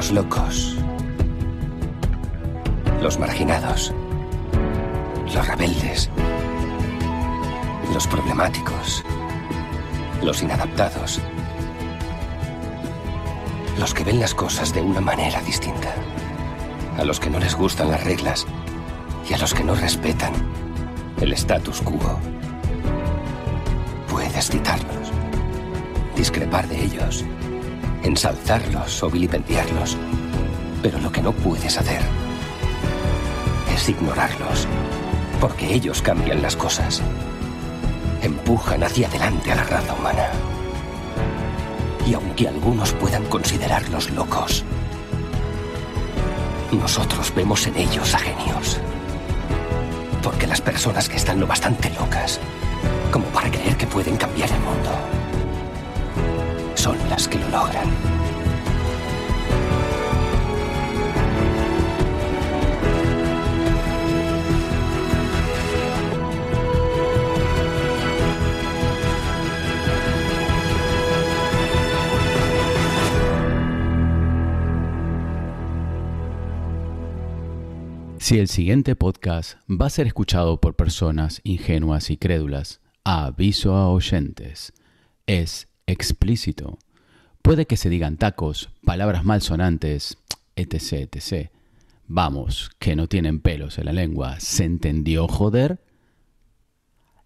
Los locos. Los marginados. Los rebeldes. Los problemáticos. Los inadaptados. Los que ven las cosas de una manera distinta. A los que no les gustan las reglas. Y a los que no respetan el status quo. Puedes citarlos. Discrepar de ellos ensalzarlos o vilipendiarlos. Pero lo que no puedes hacer es ignorarlos, porque ellos cambian las cosas. Empujan hacia adelante a la raza humana. Y aunque algunos puedan considerarlos locos, nosotros vemos en ellos a genios. Porque las personas que están lo bastante locas como para creer que pueden cambiar el mundo son las que lo logran. Si el siguiente podcast va a ser escuchado por personas ingenuas y crédulas, aviso a oyentes. Es explícito. Puede que se digan tacos, palabras malsonantes, etc, etc. Vamos, que no tienen pelos en la lengua. ¿Se entendió, joder?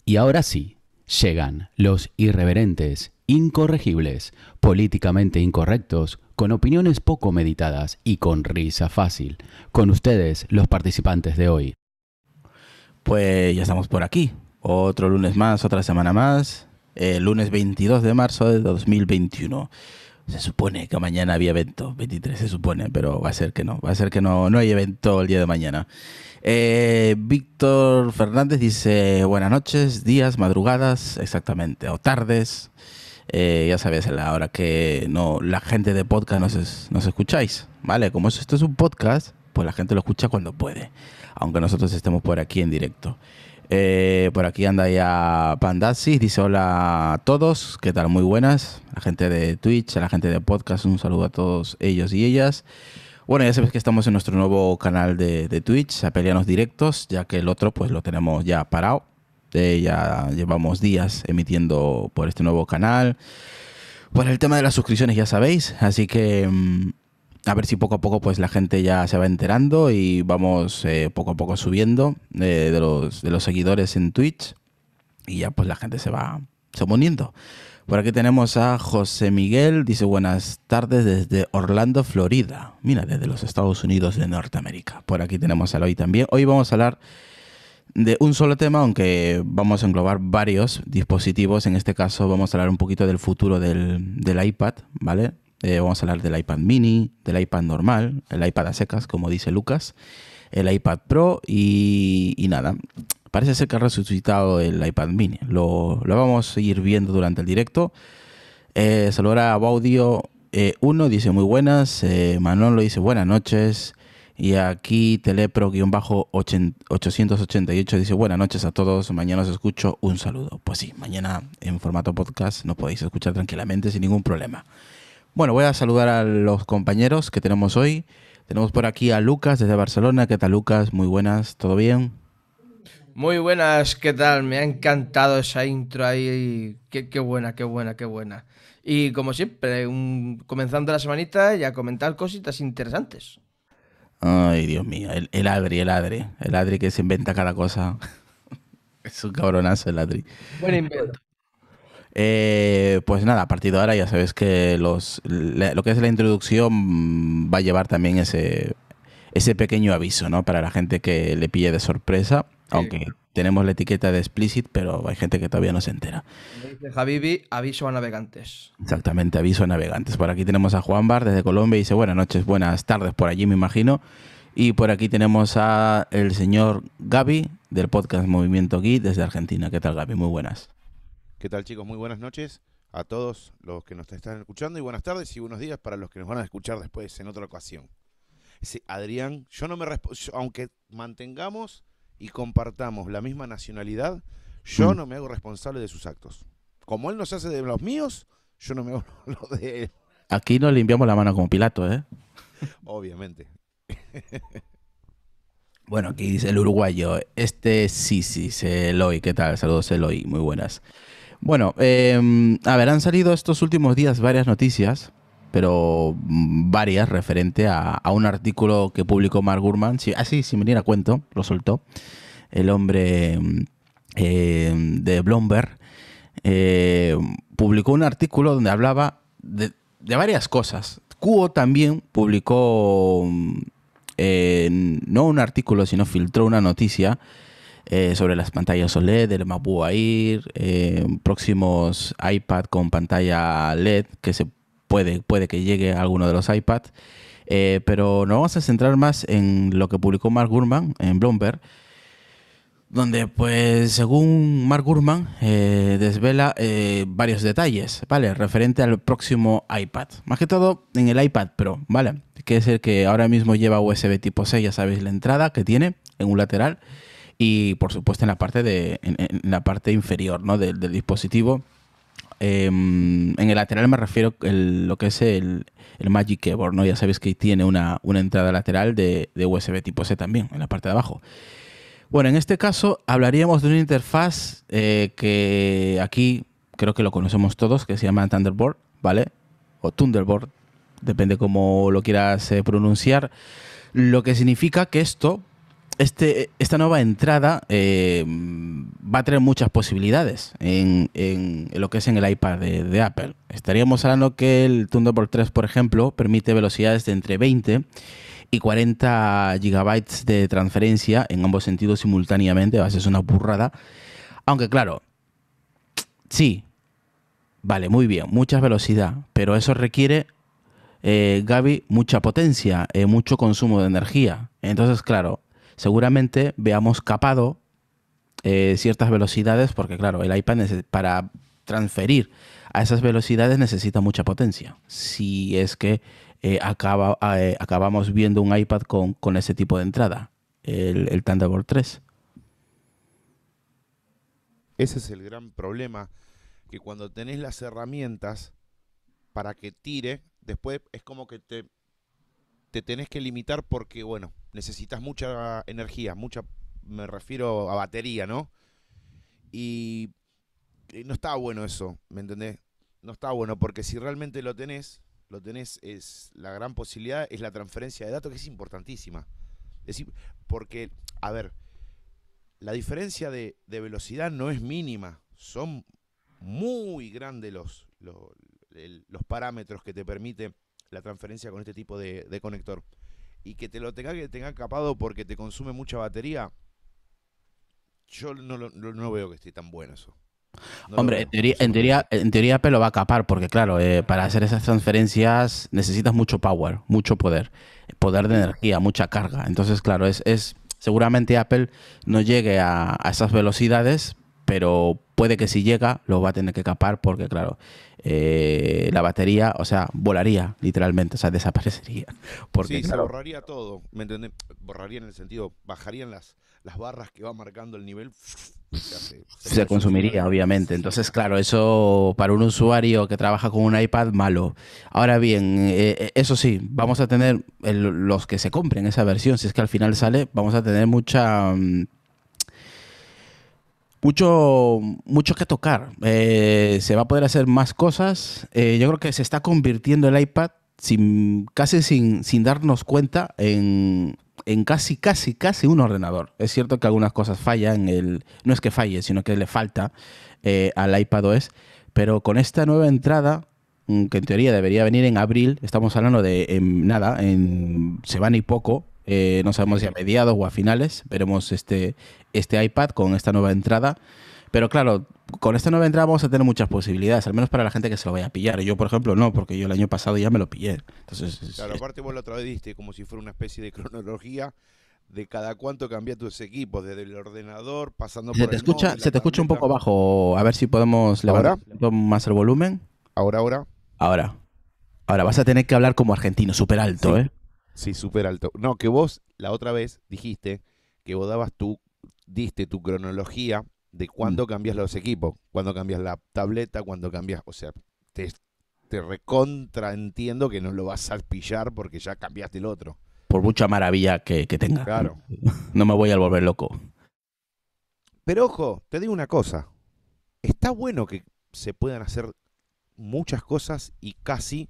Y ahora sí, llegan los irreverentes, incorregibles, políticamente incorrectos, con opiniones poco meditadas y con risa fácil. Con ustedes, los participantes de hoy. Pues ya estamos por aquí. Otro lunes más, otra semana más el eh, lunes 22 de marzo de 2021. Se supone que mañana había evento, 23 se supone, pero va a ser que no, va a ser que no, no hay evento el día de mañana. Eh, Víctor Fernández dice buenas noches, días, madrugadas, exactamente, o tardes. Eh, ya sabéis, la hora que no, la gente de podcast nos, nos escucháis, ¿vale? Como esto es un podcast, pues la gente lo escucha cuando puede, aunque nosotros estemos por aquí en directo. Eh, por aquí anda ya Pandasis, dice hola a todos, ¿qué tal? Muy buenas, la gente de Twitch, a la gente de podcast, un saludo a todos ellos y ellas. Bueno, ya sabes que estamos en nuestro nuevo canal de, Twitch, a peleanos directos, ya que el otro pues lo tenemos ya parado. Eh, ya llevamos días emitiendo por este nuevo canal. Por el tema de las suscripciones ya sabéis, así que mm, a ver si poco a poco pues la gente ya se va enterando y vamos eh, poco a poco subiendo eh, de, los, de, los, seguidores en Twitch y ya pues la gente se va, se Por aquí tenemos a José Miguel, dice buenas tardes desde Orlando, Florida. Mira, desde los Estados Unidos de Norteamérica. Por aquí tenemos a Eloy también. Hoy vamos a hablar de un solo tema, aunque vamos a englobar varios dispositivos. En este caso vamos a hablar un poquito del futuro del, del iPad, ¿vale? Eh, vamos a hablar del iPad mini, del iPad normal, el iPad a secas, como dice Lucas, el iPad Pro y, nada. Parece ser que ha resucitado el iPad mini. Lo, vamos a ir viendo durante el directo. Eh, a Baudio 1 eh, dice muy buenas. Eh, Manuel lo dice buenas noches. Y aquí Telepro-888 dice buenas noches a todos, mañana os escucho, un saludo. Pues sí, mañana en formato podcast nos podéis escuchar tranquilamente sin ningún problema. Bueno, voy a saludar a los compañeros que tenemos hoy. Tenemos por aquí a Lucas desde Barcelona. ¿Qué tal, Lucas? Muy buenas, ¿todo bien? Muy buenas, ¿qué tal? Me ha encantado esa intro ahí. Qué, buena, qué buena, qué buena. Y como siempre, comenzando la semanita y a comentar cositas interesantes. Ay, Dios mío, el, el, Adri, el Adri. El Adri que se inventa cada cosa. es un cabronazo el Adri. Buen invento. Eh, pues nada, a partir de ahora ya sabes que los, lo que es la introducción va a llevar también ese, ese pequeño aviso, ¿no? Para la gente que le pille de sorpresa, aunque tenemos la etiqueta de explicit, pero hay gente que todavía no se entera. Javibi, aviso a navegantes. Exactamente, aviso a navegantes. Por aquí tenemos a Juan Bar desde Colombia y dice buenas noches, buenas tardes por allí me imagino. Y por aquí tenemos a el señor Gaby del podcast Movimiento Gui desde Argentina. ¿Qué tal Gaby? Muy buenas. ¿Qué tal chicos? Muy buenas noches a todos los que nos están escuchando y buenas tardes y buenos días para los que nos van a escuchar después en otra ocasión. Adrián, yo no me aunque mantengamos y compartamos la misma nacionalidad, yo mm. no me hago responsable de sus actos. Como él nos hace de los míos, yo no me hago lo de él. Aquí nos limpiamos la mano como Pilato, ¿eh? Obviamente. bueno, aquí dice el uruguayo, este sí, sí, Eloy, ¿qué tal? Saludos Eloy, muy buenas. Bueno, em, a ver, han salido estos últimos días varias noticias, pero mm, varias referente a, un artículo que publicó Mark Gurman. Si, ah, sí, sin venir a cuento, lo soltó. El hombre mm, em, de Bloomberg eh, publicó un artículo donde hablaba de, de varias cosas. Cuo también publicó, mm, no un artículo, sino filtró una noticia eh, sobre las pantallas OLED el Mapu Air, eh, próximos iPad con pantalla LED, que se puede, puede que llegue a alguno de los iPads. Eh, pero nos vamos a centrar más en lo que publicó Mark Gurman en Bloomberg, donde pues según Mark Gurman desvela varios detalles, ¿vale? Referente al próximo iPad. Más que todo en el iPad Pro, ¿vale? Que es el que ahora mismo lleva USB tipo C, ya sabéis la entrada que tiene en un lateral y por supuesto en la parte, de, en, la parte inferior ¿no? del, dispositivo. Em, en el lateral me refiero a lo que es el, el, Magic Keyboard, ¿no? Ya sabéis que tiene una, entrada lateral de, USB tipo C también, en la parte de abajo. Bueno, en este caso hablaríamos de una interfaz eh, que aquí creo que lo conocemos todos, que se llama Thunderboard, ¿vale? O Thunderboard, depende cómo lo quieras eh, pronunciar. Lo que significa que esto este, esta nueva entrada eh, va a tener muchas posibilidades en, lo que es en el iPad de, Apple. Estaríamos hablando que el Thunderbolt 3, por ejemplo, permite velocidades de entre 20 y 40 gigabytes de transferencia en ambos sentidos simultáneamente. Va a una burrada. Aunque claro, sí, vale, muy bien, mucha velocidad, pero eso requiere eh, Gaby, mucha potencia, eh, mucho consumo de energía. Entonces, claro, seguramente veamos capado eh, ciertas velocidades, porque claro, el iPad para transferir a esas velocidades necesita mucha potencia. Si es que eh, eh, acabamos viendo un iPad con, con, ese tipo de entrada, el, el Thunderbolt 3. Ese es el gran problema, que cuando tenés las herramientas para que tire, después es como que te, te tenés que limitar porque, bueno, necesitas mucha energía, mucha, me refiero a batería, ¿no? Y eh, no está bueno eso, ¿me entendés? No está bueno porque si realmente lo tenés, lo tenés, es la gran posibilidad, es la transferencia de datos que es importantísima. decir, porque, a ver, la diferencia de, de velocidad no es mínima, son muy grandes los, los, los, parámetros que te permite la transferencia con este tipo de, de conector y que te lo tenga que tenga capado porque te consume mucha batería, yo no, veo que esté tan bueno eso. Hombre, en teoría, en teoría, Apple lo va a capar, porque claro, eh, para hacer esas transferencias necesitas mucho power, mucho poder, poder de energía, mucha carga. Entonces, claro, es, seguramente Apple no llegue a, a esas velocidades, pero puede que si llega lo va a tener que capar porque, claro, eh, la batería, o sea, volaría literalmente, o sea, desaparecería. sí, se borraría todo, ¿me entiendes? Borraría en el sentido, bajarían las, las barras que va marcando el nivel. Se, consumiría, obviamente. Entonces, claro, eso para un usuario que trabaja con un iPad, malo. Ahora bien, eh, eh, eso sí, vamos a tener los que se compren esa versión, si es que al final sale, vamos a tener mucha... Mm, mucho, mucho que tocar. Eh, se va a poder hacer más cosas. Eh, yo creo que se está convirtiendo el iPad sin, casi sin, darnos cuenta en, casi, casi, casi un ordenador. Es cierto que algunas cosas fallan, el, no es que falle, sino que le falta eh, al iPad OS, pero con esta nueva entrada mm, que en teoría debería venir en abril, estamos hablando de em, nada, en van y poco, eh, no sabemos si a mediados o a finales veremos este, este iPad con esta nueva entrada. Pero claro, con esta nueva entrada vamos a tener muchas posibilidades, al menos para la gente que se lo vaya a pillar. Yo, por ejemplo, no, porque yo el año pasado ya me lo pillé. Entonces, claro, aparte vos lo diste como si fuera una especie de cronología de cada cuánto cambia tus equipos, desde el ordenador, pasando se por te el escucha, Se te escucha un poco bajo, a ver si podemos levantar más el volumen. Ahora, ahora. Ahora. Ahora, vas a tener que hablar como argentino, súper alto, ¿eh? Sí, súper alto. No, que vos la otra vez dijiste que vos dabas tú, diste tu cronología de cuándo mm. cambias los equipos, cuándo cambias la tableta, cuándo cambias, o sea, te, recontra entiendo que no lo vas a pillar porque ya cambiaste el otro. Por mucha maravilla que, que tenga. Claro. No me voy a volver loco. Pero ojo, te digo una cosa. Está bueno que se puedan hacer muchas cosas y casi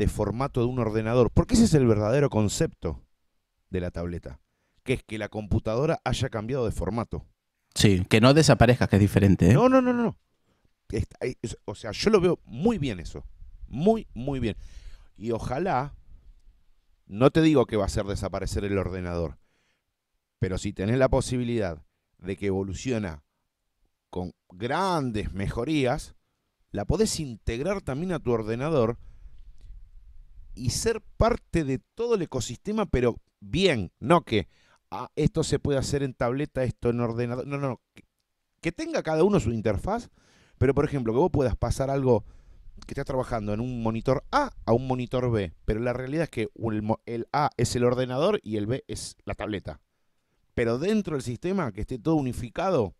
de formato de un ordenador, porque ese es el verdadero concepto de la tableta, que es que la computadora haya cambiado de formato. Sí, que no desaparezca, que es diferente. ¿eh? No, no, no, no. O sea, yo lo veo muy bien eso. Muy, muy bien. Y ojalá, no te digo que va a hacer desaparecer el ordenador, pero si tenés la posibilidad de que evoluciona con grandes mejorías, la podés integrar también a tu ordenador y ser parte de todo el ecosistema, pero bien, no que ah, esto se puede hacer en tableta, esto en ordenador, no, no, que, tenga cada uno su interfaz, pero por ejemplo, que vos puedas pasar algo que estás trabajando en un monitor A a un monitor B, pero la realidad es que el A es el ordenador y el B es la tableta. Pero dentro del sistema, que esté todo unificado,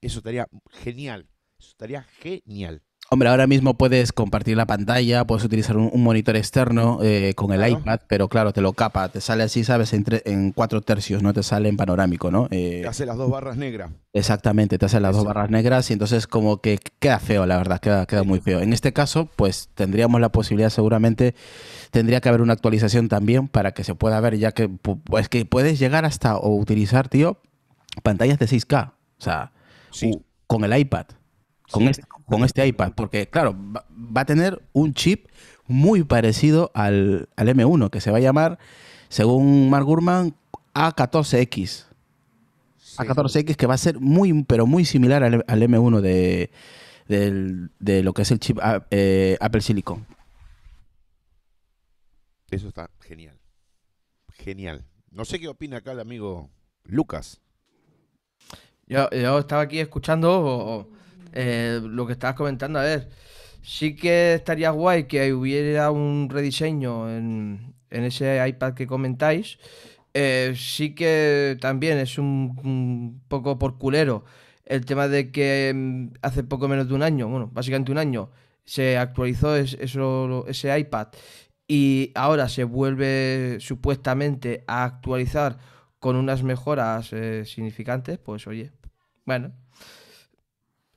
eso estaría genial. Eso estaría genial. Hombre, ahora mismo puedes compartir la pantalla, puedes utilizar un, monitor externo eh, con el iPad, pero claro, te lo capa, te sale así, sabes, en, cuatro tercios, no te sale en panorámico, ¿no? Eh, te hace las dos barras negras. Exactamente, te hace las dos barras negras y entonces como que queda feo, la verdad, queda, muy feo. En este caso, pues tendríamos la posibilidad seguramente, tendría que haber una actualización también para que se pueda ver, ya que pues que puedes llegar hasta o utilizar, tío, pantallas de 6K, o sea, con el iPad. Este, con, este, iPad, porque claro, va, a tener un chip muy parecido al, M1, que se va a llamar, según Mark Gurman, A14X. A14X que va a ser muy, pero muy similar al, M1 de, lo que es el chip ah, eh, Apple Silicon. Eso está genial. Genial. No sé qué opina acá el amigo Lucas. Yo, yo estaba aquí escuchando eh, lo que estabas comentando, a ver, sí que estaría guay que hubiera un rediseño en, en ese iPad que comentáis. Eh, sí que también es un, poco por culero el tema de que mm, hace poco menos de un año, bueno, básicamente un año, se actualizó ese iPad y ahora se vuelve supuestamente a actualizar con unas mejoras eh, significantes, pues oye, bueno,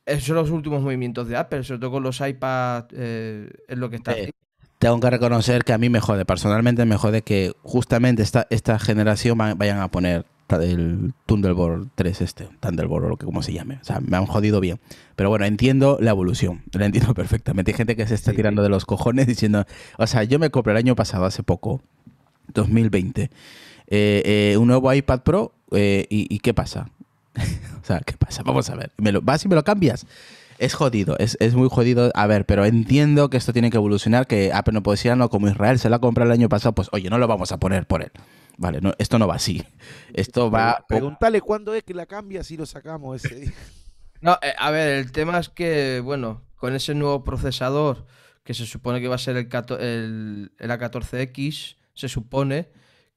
eh, son los últimos movimientos de Apple, sobre todo con los iPads, eh, es lo que está. Eh, tengo que reconocer que a mí me jode, personalmente me jode que justamente esta, esta generación vayan a poner el Thunderbolt 3 este, Thunderbolt o lo que como se llame. O sea, me han jodido bien. Pero bueno, entiendo la evolución, la entiendo perfectamente. Hay gente que se está tirando de los cojones diciendo, o sea, yo me compré el año pasado, hace poco, 2020, un nuevo iPad Pro y ¿qué pasa? o sea, ¿qué pasa? Vamos a ver. Me vas y me lo cambias. Es jodido, es, muy jodido. A ver, pero entiendo que esto tiene que evolucionar, que Apple no puede ah, no, como Israel se la comprado el año pasado, pues oye, no lo vamos a poner por él. Vale, no, esto no va así. Esto va... Pregúntale cuándo es que la cambias y lo sacamos ese día. No, eh, a ver, el tema es que, bueno, con ese nuevo procesador, que se supone que va a ser el, el, el A14X, se supone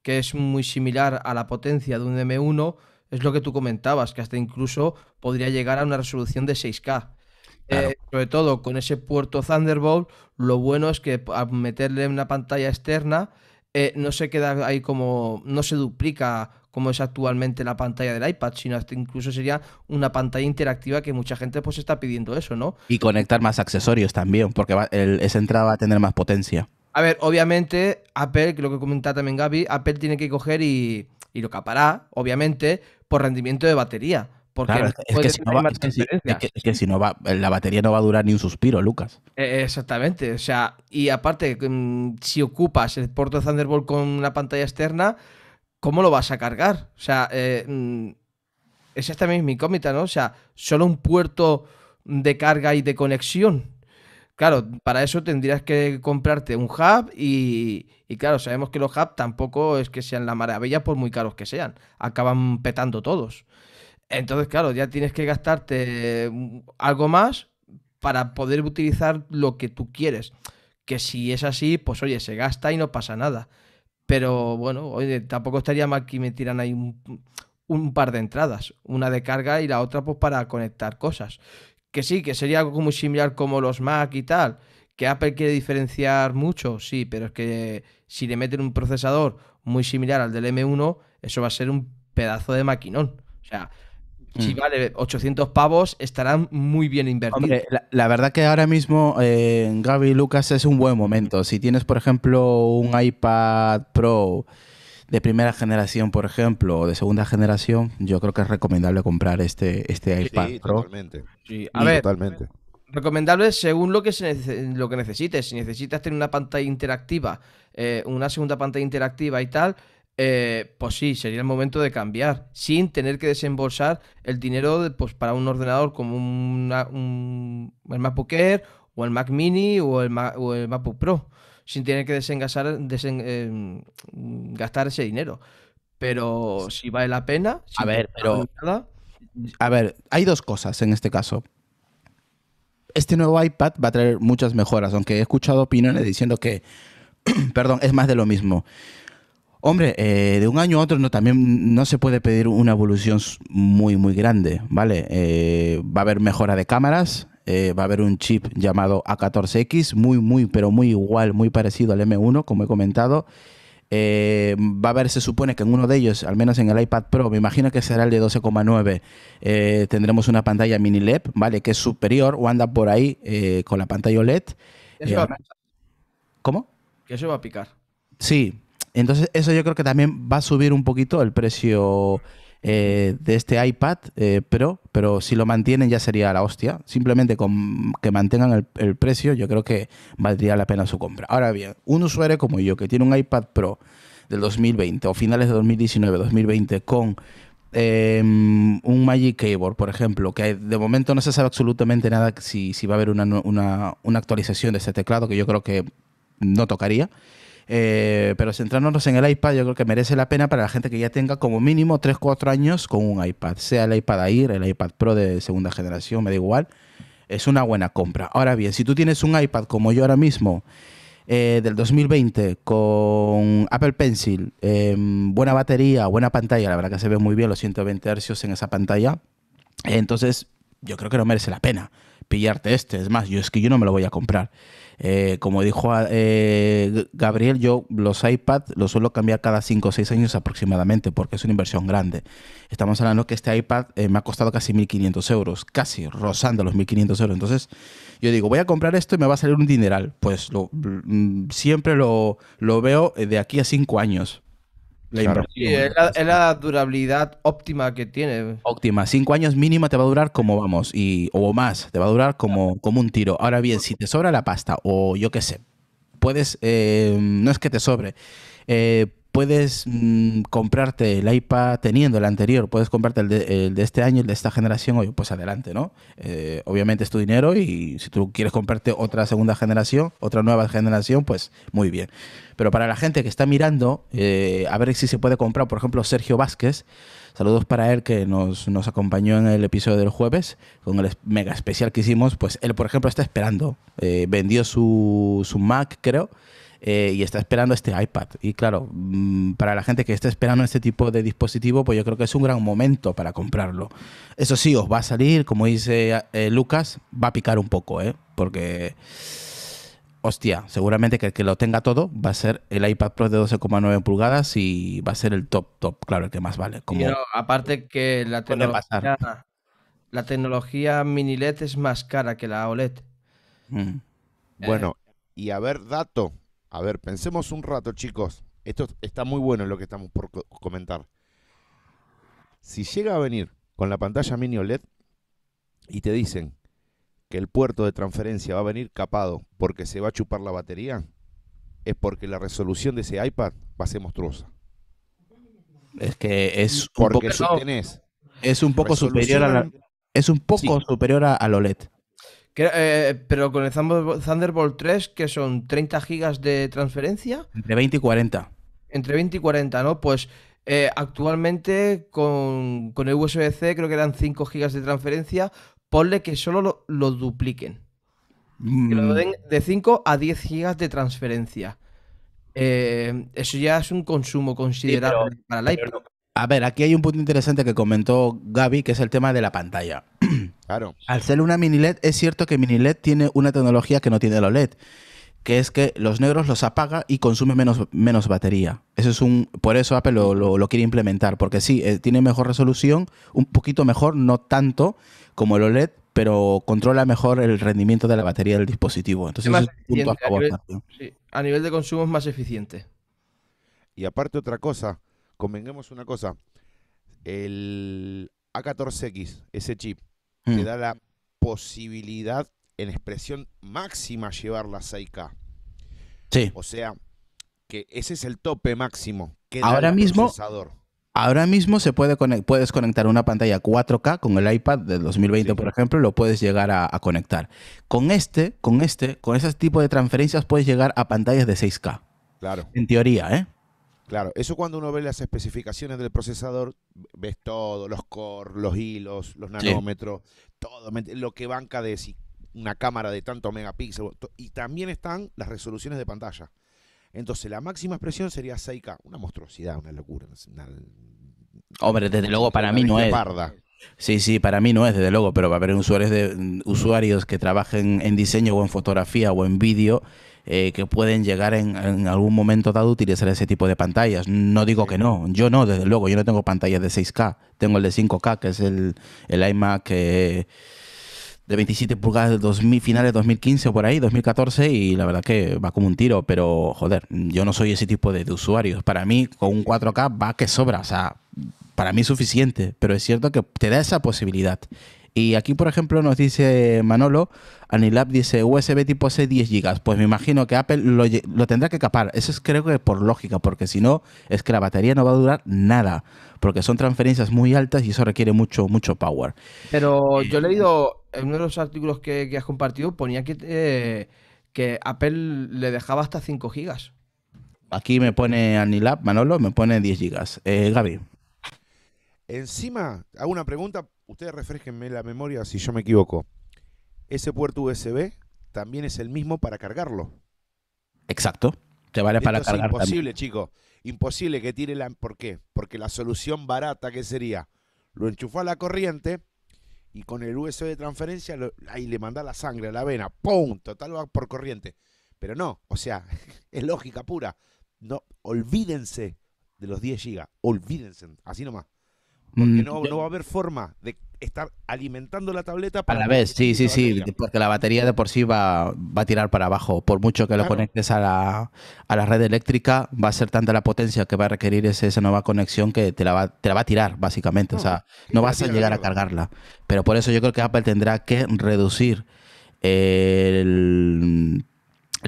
que es muy similar a la potencia de un M1, es lo que tú comentabas, que hasta incluso podría llegar a una resolución de 6K. Eh, sobre todo con ese puerto Thunderbolt, lo bueno es que al meterle una pantalla externa, eh, no se queda ahí como, no se duplica como es actualmente la pantalla del iPad, sino hasta incluso sería una pantalla interactiva que mucha gente pues está pidiendo eso, ¿no? Y conectar más accesorios también, porque esa entrada va a tener más potencia. A ver, obviamente Apple, que lo que comentaba también Gaby, Apple tiene que coger y y lo capará, obviamente, por rendimiento de batería. Porque es, que si no va, la batería no va a durar ni un suspiro, Lucas. E, exactamente, o sea, y aparte, mm, si ocupas el puerto Thunderbolt con una pantalla externa, ¿cómo lo vas a cargar? O sea, eh, mm, esa también mi incógnita, ¿no? O sea, solo un puerto de carga y de conexión Claro, para eso tendrías que comprarte un hub y, claro, sabemos que los hubs tampoco es que sean la maravilla por muy caros que sean, acaban petando todos. Entonces, claro, ya tienes que gastarte mm, algo más para poder utilizar lo que tú quieres. Que si es así, pues oye, se gasta y no pasa nada. Pero bueno, oye, tampoco estaría mal que me tiran ahí un, un par de entradas, una de carga y la otra pues para conectar cosas. Que sí, que sería algo muy similar como los Mac y tal. Que Apple quiere diferenciar mucho, sí, pero es que si le meten un procesador muy similar al del M1, eso va a ser un pedazo de maquinón. O sea, si mm. vale 800 pavos, estarán muy bien invertidos. la, verdad que ahora mismo eh, Gaby Lucas es un buen momento. Si tienes, por ejemplo, un iPad Pro de primera generación, por ejemplo, o de segunda generación, yo creo que es recomendable comprar este, este iPad Pro. Totalmente. Sí, totalmente. Recomendable según lo que, se, lo que necesites. Si necesitas tener una pantalla interactiva, eh, una segunda pantalla interactiva y tal, eh, pues sí, sería el momento de cambiar, sin tener que desembolsar el dinero pues, para un ordenador como un, el MacBook Air o el Mac Mini o el, o el MacBook Pro sin tener que desengasar, eh, gastar ese dinero. Pero si vale la pena. a ver, pero. A ver, hay dos cosas en este caso. Este nuevo iPad va a traer muchas mejoras, aunque he escuchado opiniones diciendo que, perdón, es más de lo mismo. Hombre, eh, de un año a otro no, también no se puede pedir una evolución muy, muy grande, ¿vale? Eh, va a haber mejora de cámaras, eh, va a haber un chip llamado A14X, muy, muy, pero muy igual, muy parecido al M1, como he comentado. Eh, va a haber, se supone que en uno de ellos, al menos en el iPad Pro, me imagino que será el de 12,9, eh, tendremos una pantalla mini LED, ¿vale? Que es superior o anda por ahí con la pantalla OLED. ¿Cómo? Que eso va a picar. Sí, entonces eso yo creo que también va a subir un poquito el precio eh, de este iPad eh, Pro, pero si lo mantienen ya sería la hostia. Simplemente con que mantengan el, precio, yo creo que valdría la pena su compra. Ahora bien, un usuario como yo que tiene un iPad Pro del 2020 o finales de 2019, 2020 con em, un Magic Keyboard, por ejemplo, que de momento no se sabe absolutamente nada si, va a haber una, una actualización de este teclado, que yo creo que no tocaría. Eh, pero centrándonos en el iPad, yo creo que merece la pena para la gente que ya tenga como mínimo 3-4 años con un iPad, sea el iPad Air, el iPad Pro de segunda generación, me da igual. Es una buena compra. Ahora bien, si tú tienes un iPad como yo ahora mismo, eh, del 2020 con Apple Pencil, em, buena batería, buena pantalla, la verdad que se ve muy bien los 120 Hz en esa pantalla, entonces yo creo que no merece la pena pillarte este. Es más, yo es que yo no me lo voy a comprar. Eh, como dijo ah, eh, Gabriel, yo los iPads los suelo cambiar cada 5 o 6 años aproximadamente porque es una inversión grande. Estamos hablando que este iPad eh, me ha costado casi 1.500 euros, casi rozando los 1.500 euros. Entonces yo digo, voy a comprar esto y me va a salir un dineral. Pues mm, siempre lo, lo veo de aquí a 5 años la sí, es, la, durabilidad óptima que tiene. Óptima, cinco años mínima te va a durar como vamos, y, o más, te va a durar como, como un tiro. Ahora bien, si te sobra la pasta, o yo qué sé, puedes, eh, no es que te sobre, eh, puedes mm, comprarte el iPad teniendo el anterior, puedes comprarte el de, este año, el de esta generación, pues adelante, ¿no? Eh, obviamente es tu dinero y si tú quieres comprarte otra segunda generación, otra nueva generación, pues muy bien. Pero para la gente que está mirando, eh, a ver si se puede comprar, por ejemplo, Sergio Vázquez, saludos para él que nos, acompañó en el episodio del jueves, con el mega especial que hicimos, pues él, por ejemplo, está esperando, eh, vendió su, su Mac, creo eh, y está esperando este iPad. Y claro, mm, para la gente que está esperando este tipo de dispositivo, pues yo creo que es un gran momento para comprarlo. Eso sí, os va a salir, como dice eh, Lucas, va a picar un poco, ¿eh? Porque hostia, seguramente que el que lo tenga todo va a ser el iPad Pro de 12,9 pulgadas y va a ser el top, top, claro, el que más vale. Como Pero aparte que la tecnología, la tecnología mini LED es más cara que la OLED. Mm. Bueno, eh. y a ver, dato, a ver, pensemos un rato, chicos. Esto está muy bueno lo que estamos por comentar. Si llega a venir con la pantalla mini OLED y te dicen que el puerto de transferencia va a venir capado porque se va a chupar la batería, es porque la resolución de ese iPad va a ser monstruosa. Es que es un poco, es un poco superior a la, es un poco superior al OLED. Eh, pero con el Thunderbolt 3, que son 30 gigas de transferencia. Entre 20 y 40. Entre 20 y 40, ¿no? Pues eh, actualmente con, el USB-C creo que eran 5 gigas de transferencia. Ponle que solo lo, dupliquen. Mm. Que lo den de 5 a 10 gigas de transferencia. Eh, eso ya es un consumo considerable para el a ver, aquí hay un punto interesante que comentó Gaby, que es el tema de la pantalla. Claro. Al ser una mini LED, es cierto que mini LED tiene una tecnología que no tiene la OLED, que es que los negros los apaga y consume menos, menos batería. Eso es un, por eso Apple lo, quiere implementar, porque sí, eh, tiene mejor resolución, un poquito mejor, no tanto como el OLED, pero controla mejor el rendimiento de la batería del dispositivo. Entonces, es, un punto a favor. nivel, a nivel de consumo es más eficiente. Y aparte otra cosa, convengamos una cosa, el A14X, ese chip, te mm. da la posibilidad en expresión máxima llevar la 6K. Sí. O sea, que ese es el tope máximo. Que ahora mismo, procesador. ahora mismo se puede puedes conectar una pantalla 4K con el iPad de 2020, por ejemplo, lo puedes llegar a, a, conectar. Con este, con este, con ese tipo de transferencias puedes llegar a pantallas de 6K. Claro. En teoría, ¿eh? Claro, eso cuando uno ve las especificaciones del procesador, ves todo, los cores, los hilos, los nanómetros, todo, lo que banca de si una cámara de tanto megapíxeles. Y también están las resoluciones de pantalla. Entonces, la máxima expresión sería 6K. Una monstruosidad, una locura. Hombre, desde luego para mí no es. Sí, sí, para mí no es, desde luego, pero va a haber usuarios, de, usuarios que trabajen en diseño o en fotografía o en vídeo eh, que pueden llegar en, algún momento dado a utilizar ese tipo de pantallas. No digo que no, yo no, desde luego, yo no tengo pantallas de 6K, tengo el de 5K, que es el, el iMac eh, de 27 pulgadas de 2000, finales de 2015 por ahí, 2014, y la verdad que va como un tiro, pero joder, yo no soy ese tipo de, de usuarios. Para mí, con un 4K va que sobra, o sea, para mí es suficiente, pero es cierto que te da esa posibilidad. Y aquí, por ejemplo, nos dice Manolo, Anilab dice USB tipo C 10 GB. Pues me imagino que Apple lo, tendrá que capar. Eso es creo que por lógica, porque si no, es que la batería no va a durar nada, porque son transferencias muy altas y eso requiere mucho, mucho power. Pero eh, yo he leído, pues en uno de los artículos que, has compartido, ponía que, eh, que Apple le dejaba hasta 5 GB. Aquí me pone Anilab, Manolo, me pone 10 GB. Eh, Gaby. Encima, hago una pregunta, ustedes refresquenme la memoria si yo me equivoco. Ese puerto USB también es el mismo para cargarlo. Exacto. Te vale para es Imposible, chico. Imposible que tire la. ¿Por qué? Porque la solución barata que sería, lo enchufó a la corriente y con el USB de transferencia ahí le manda la sangre a la vena. ¡Pum! Total va por corriente. Pero no, o sea, es lógica pura. No, olvídense de los 10 GB, Olvídense. Así nomás. Mm, no, va a haber forma de estar alimentando la tableta para. A la vez, sí, sí, sí, porque la batería de por sí va, va, a tirar para abajo. Por mucho que lo conectes a la, red eléctrica, va a ser tanta la potencia que va a requerir esa nueva conexión que te la va, te va a tirar, básicamente. o sea, no vas a llegar a cargarla. Pero por eso yo creo que Apple tendrá que reducir el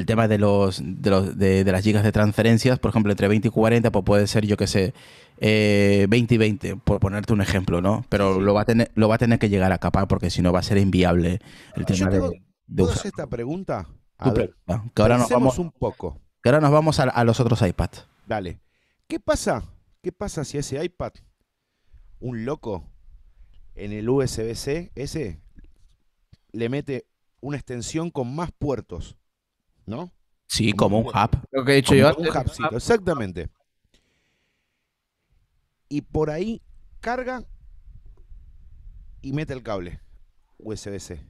tema de los, de, los de, de, las gigas de transferencias, por ejemplo, entre 20 y 40, pues puede ser, yo que sé, eh, 2020, por ponerte un ejemplo, ¿no? Pero lo va a tener, lo va a tener que llegar a capar porque si no va a ser inviable el tema de, esta pregunta? que ahora nos vamos un poco. Que ahora nos vamos a, los otros iPads. Dale. ¿Qué pasa? ¿Qué pasa si ese iPad, un loco, en el USB-C, ese, le mete una extensión con más puertos, ¿no? Sí, como, un hub. Un exactamente y por ahí carga y mete el cable USB-C.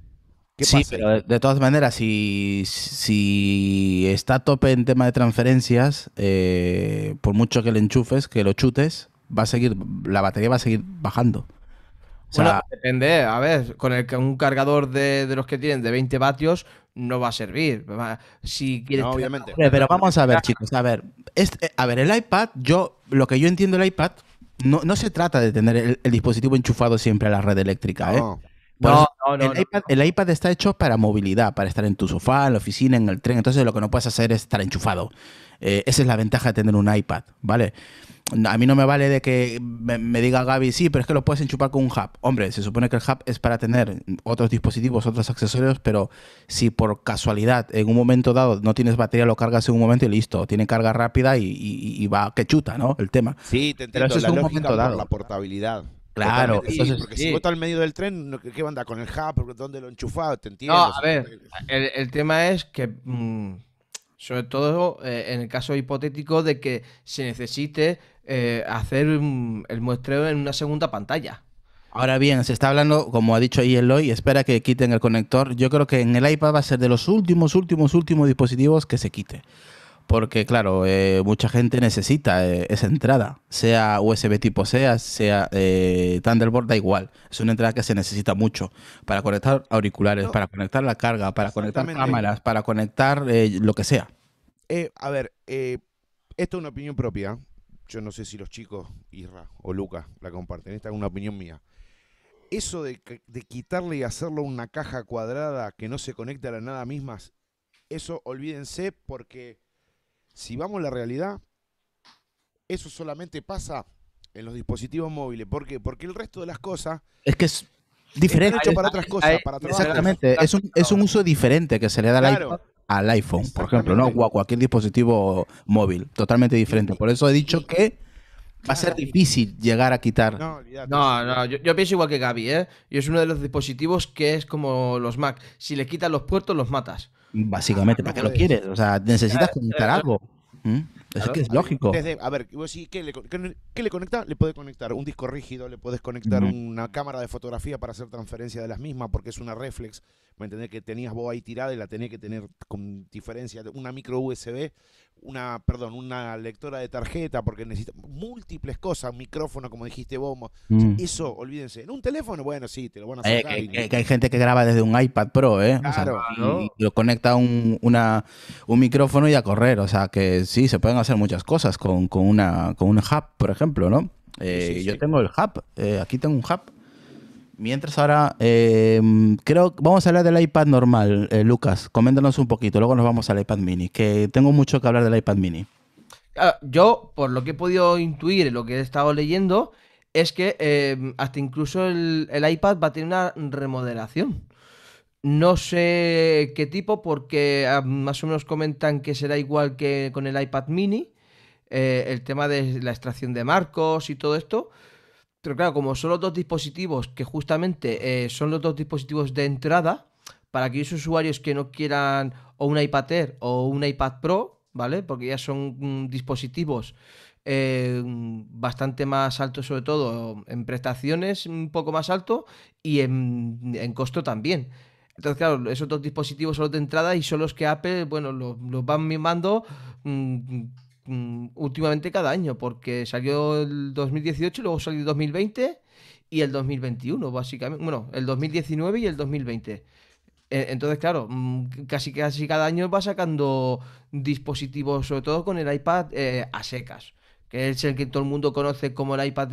sí, pero de, todas maneras, si, está tope en tema de transferencias, eh, por mucho que le enchufes, que lo chutes, va a seguir, la batería va a seguir bajando. bueno, depende, a ver, con un cargador de, los que tienen de 20 vatios no va a servir. Si quieres obviamente. Pero vamos a ver, chicos, a ver, este, a ver, el iPad, yo, lo que yo entiendo el iPad, no, no se trata de tener el, dispositivo enchufado siempre a la red eléctrica. ¿eh? el, iPad, está hecho para movilidad, para estar en tu sofá, en la oficina, en el tren. Entonces lo que no puedes hacer es estar enchufado. Eh, esa es la ventaja de tener un iPad, ¿vale? a mí no me vale de que me, diga Gaby, sí, pero es que lo puedes enchupar con un hub. Hombre, se supone que el hub es para tener otros dispositivos, otros accesorios, pero si por casualidad en un momento dado no tienes batería, lo cargas en un momento y listo. Tiene carga rápida y, va que chuta, ¿no? El tema. Sí, te entiendo. Pero es un momento dado. la portabilidad. Claro, porque si vota al medio del tren, ¿qué onda? ¿Con el hub? ¿Dónde lo enchufado? ¿Te entiendo? No, a ver, el, tema es que... Mm, sobre todo eh, en el caso hipotético de que se necesite eh, hacer el muestreo en una segunda pantalla. Ahora bien, se está hablando, como ha dicho ahí Eloy, espera que quiten el conector. Yo creo que en el iPad va a ser de los últimos, últimos, últimos dispositivos que se quite. Porque, claro, eh, mucha gente necesita eh, esa entrada, sea USB tipo SEA sea Thunderbolt, da igual. Es una entrada que se necesita mucho para conectar auriculares, para conectar la carga, para conectar cámaras, para conectar lo que sea. a ver, esto es una opinión propia yo no sé si los chicos, Irra o Lucas, la comparten, esta es una opinión mía. Eso de, de quitarle y hacerlo una caja cuadrada que no se conecta a la nada misma, eso olvídense porque si vamos a la realidad, eso solamente pasa en los dispositivos móviles. ¿Por Porque el resto de las cosas... Es que es diferente. para otras cosas, para Exactamente, Es, un, es un, uso diferente que se le da al iPad al iPhone, por ejemplo, no a cualquier dispositivo móvil, totalmente diferente. Por eso he dicho que va a ser difícil llegar a quitar. No, no, yo, pienso igual que Gaby, ¿eh? Y es uno de los dispositivos que es como los Mac. Si le quitas los puertos, los matas. Básicamente, ah, ¿para qué lo quieres? O sea, necesitas conectar algo. ¿Mm? es que es lógico. a ver, ¿qué, le, qué, le conecta? Le puede conectar un disco rígido, le puedes conectar una cámara de fotografía para hacer transferencia de las mismas, porque es una reflex. ¿Me entendés? Que tenías vos ahí tirada y la tenés que tener con diferencia una micro USB una, perdón, una lectora de tarjeta, porque necesita múltiples cosas, un micrófono, como dijiste vos. Mm. Eso, olvídense. En un teléfono, bueno, sí, te lo van a eh, que, hay gente que graba desde un iPad Pro, ¿eh? Claro, y lo conecta un, micrófono y a correr. O sea, que sí, se pueden hacer muchas cosas con, una, un hub, por ejemplo, ¿no? Eh, yo tengo el hub, eh, aquí tengo un hub Mientras ahora, eh, creo vamos a hablar del iPad normal, eh, Lucas. Coméntanos un poquito, luego nos vamos al iPad mini, que tengo mucho que hablar del iPad mini. Ah, yo, por lo que he podido intuir, lo que he estado leyendo, es que em, hasta incluso el, iPad va a tener una remodelación. No sé qué tipo, porque más o menos comentan que será igual que con el iPad mini, eh, el tema de la extracción de marcos y todo esto pero claro, como son los dos dispositivos que justamente eh, son los dos dispositivos de entrada, para aquellos usuarios que no quieran o un iPad Air o un iPad Pro, ¿vale? Porque ya son mm, dispositivos eh, bastante más altos, sobre todo en prestaciones, un poco más alto y en, costo también. Entonces, claro, esos dos dispositivos son los de entrada y son los que Apple, bueno, los, van mimando mm, Mm, últimamente cada año, porque salió el 2018, luego salió el 2020 y el 2021, básicamente. Bueno, el 2019 y el 2020. E, entonces, claro, mm, casi casi cada año va sacando dispositivos, sobre todo con el iPad eh, a secas, que es el que todo el mundo conoce como el iPad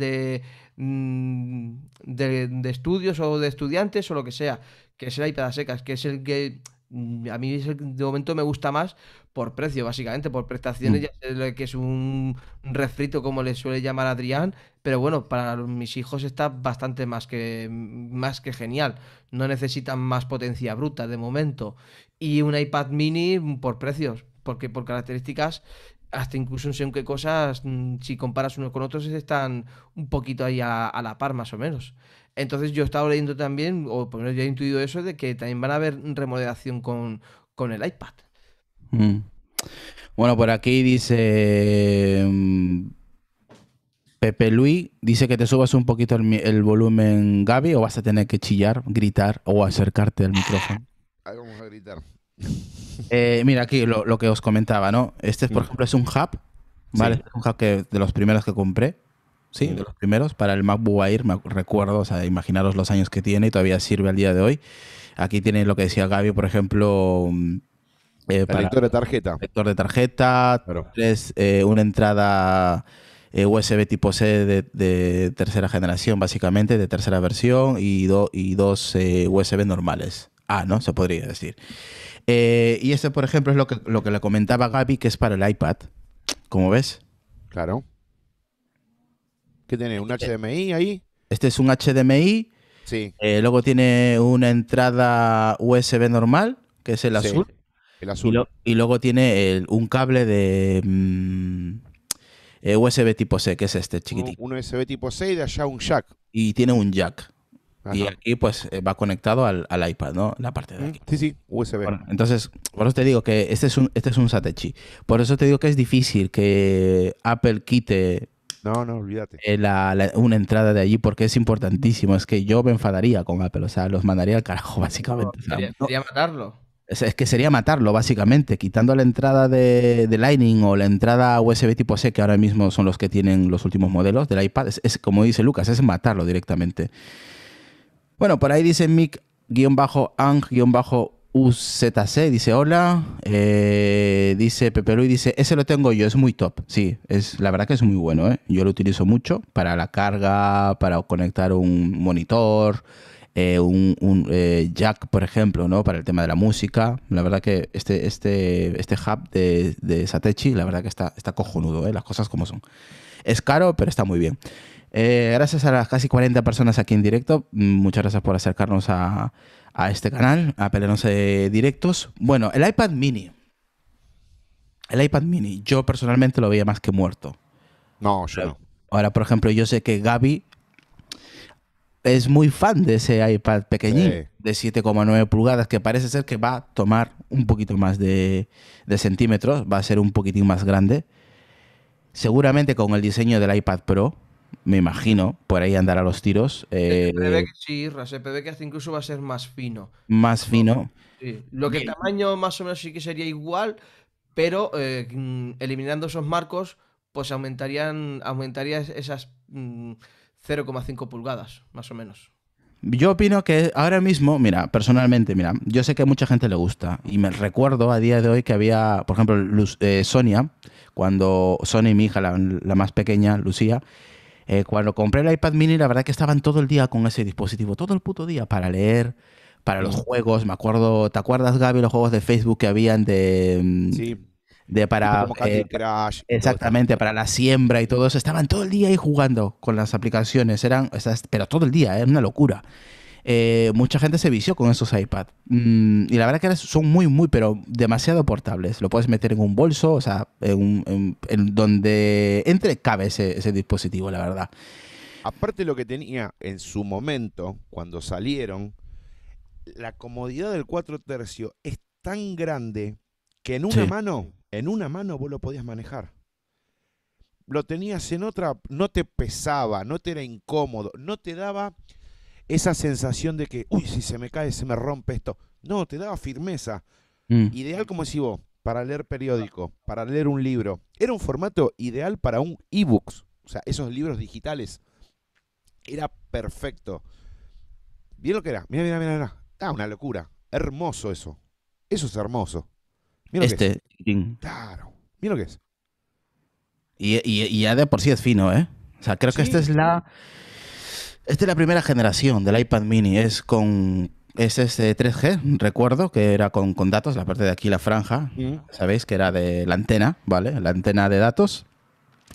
mm, de, de, estudios o de estudiantes o lo que sea, que es el iPad a secas, que es el que Mm, a mí de momento me gusta más por precio, básicamente, por prestaciones, mm. ya sé que es un refrito como le suele llamar Adrián, pero bueno, para mis hijos está bastante más que, más que genial. No necesitan más potencia bruta de momento. Y un iPad mini mm, por precios, porque por características, hasta incluso no en qué cosas, si comparas unos con otros, están un poquito ahí a la par, más o menos. Entonces yo estaba leyendo también, o por lo menos ya he intuido eso, de que también van a haber remodelación con, el iPad. Mm. Bueno, por aquí dice mm, Pepe Luis, dice que te subas un poquito el, volumen, Gaby, o vas a tener que chillar, gritar o acercarte al micrófono. Ahí vamos a gritar. Eh, mira, aquí lo, que os comentaba, ¿no? Este, por mm. ejemplo, es un hub, ¿vale? un hub que, de los primeros que compré. Sí, de los primeros para el MacBook Air, me recuerdo, o sea, imaginaros los años que tiene y todavía sirve al día de hoy. Aquí tiene lo que decía Gaby, por ejemplo, mm, eh, lector de tarjeta. Lector de tarjeta, eh, una entrada eh, USB tipo C de, tercera generación, básicamente, de tercera versión, y, y dos USB normales. Ah, ¿no? Se podría decir. y este, por ejemplo, es lo que, lo que le comentaba Gaby, que es para el iPad. ¿Cómo ves? Claro tiene? ¿Un este HDMI ahí? Este es un HDMI. Sí. Eh, luego tiene una entrada USB normal, que es el azul. El azul. Y, luego tiene un cable de mm, eh, USB tipo C, que es este chiquitito. Un, USB tipo C y de allá un jack. Y tiene un jack. Y aquí pues eh, va conectado al, iPad, ¿no? La parte de mm, aquí. Sí, sí, USB. entonces, por eso te digo que este es un, este es un Satechi. Por eso te digo que es difícil que Apple quite no, no, olvídate. Eh, una entrada de allí porque es importantísimo. Es que yo me enfadaría con Apple, o sea, los mandaría al carajo, básicamente. sería, matarlo. Es, que sería matarlo, básicamente, quitando la entrada de, Lightning o la entrada USB tipo C, que ahora mismo son los que tienen los últimos modelos del iPad. Es, es como dice Lucas, es matarlo directamente. Bueno, por ahí dice Mick. Guión bajo ang guión bajo UZC dice hola. Eh, dice Pepe Luis, dice, ese lo tengo yo, es muy top. Sí, es, la verdad que es muy bueno. ¿eh? Yo lo utilizo mucho para la carga, para conectar un monitor, eh, un, jack, por ejemplo, ¿no? para el tema de la música. La verdad que este, este, este hub de, Satechi, la verdad que está, está cojonudo, las cosas como son. Es caro, pero está muy bien. gracias a las casi 40 personas aquí en directo, mm, muchas gracias por acercarnos a a este canal, a Pelenos eh, Directos. Bueno, el iPad mini. El iPad mini, yo personalmente lo veía más que muerto. No, yo no. Ahora, por ejemplo, yo sé que Gaby es muy fan de ese iPad pequeñín de 7,9 pulgadas que parece ser que va a tomar un poquito más de, de, centímetros, va a ser un poquitín más grande. Seguramente con el diseño del iPad Pro, me imagino, por ahí andar a los tiros. Eh, se que sí, se que incluso va a ser más fino. Más fino. Lo que el tamaño más o menos sí que sería igual, pero eh, mm, eliminando esos marcos, pues aumentarían aumentaría esas 0,5 mm, pulgadas, más o menos. Yo opino que ahora mismo, mira, personalmente, mira, yo sé que a mucha gente le gusta y me recuerdo a día de hoy que había, por ejemplo, eh, Sonia, cuando Sonia, mi hija, la más pequeña, Lucía, eh, cuando compré el iPad mini, la verdad que estaban todo el día con ese dispositivo, todo el puto día, para leer, para los juegos. Me acuerdo, ¿te acuerdas, Gaby, los juegos de Facebook que habían de. Mm, sí. De para. Eh, Crash, exactamente, para la siembra y todo eso. Estaban todo el día ahí jugando con las aplicaciones. Eran, pero todo el día, era una locura. Eh, mucha gente se vició con esos iPad. Mm, y la verdad que son muy, muy, pero demasiado portables. Lo puedes meter en un bolso, o sea, en, donde entre cabe ese, dispositivo, la verdad. Aparte lo que tenía en su momento, cuando salieron, la comodidad del 4 tercio es tan grande que en una mano, en una mano vos lo podías manejar. Lo tenías en otra, no te pesaba, no te era incómodo, no te daba esa sensación de que, uy, si se me cae, se me rompe esto. No, te daba firmeza. Mm. Ideal como si vos, para leer periódico, para leer un libro. Era un formato ideal para un e-books o sea, esos libros digitales. Era perfecto. ¿Vieron lo que era? Mira, mira, mira, Ah, una locura. Hermoso eso. Eso es hermoso. Este, lo Que es. Claro. Mira lo que es. Y, ya de por sí es fino, ¿eh? O sea, creo que esta es la. Esta es la primera generación del iPad mini, es con ss 3G, este recuerdo, que era con, datos, la parte de aquí, la franja, mm. sabéis que era de la antena, ¿vale? La antena de datos.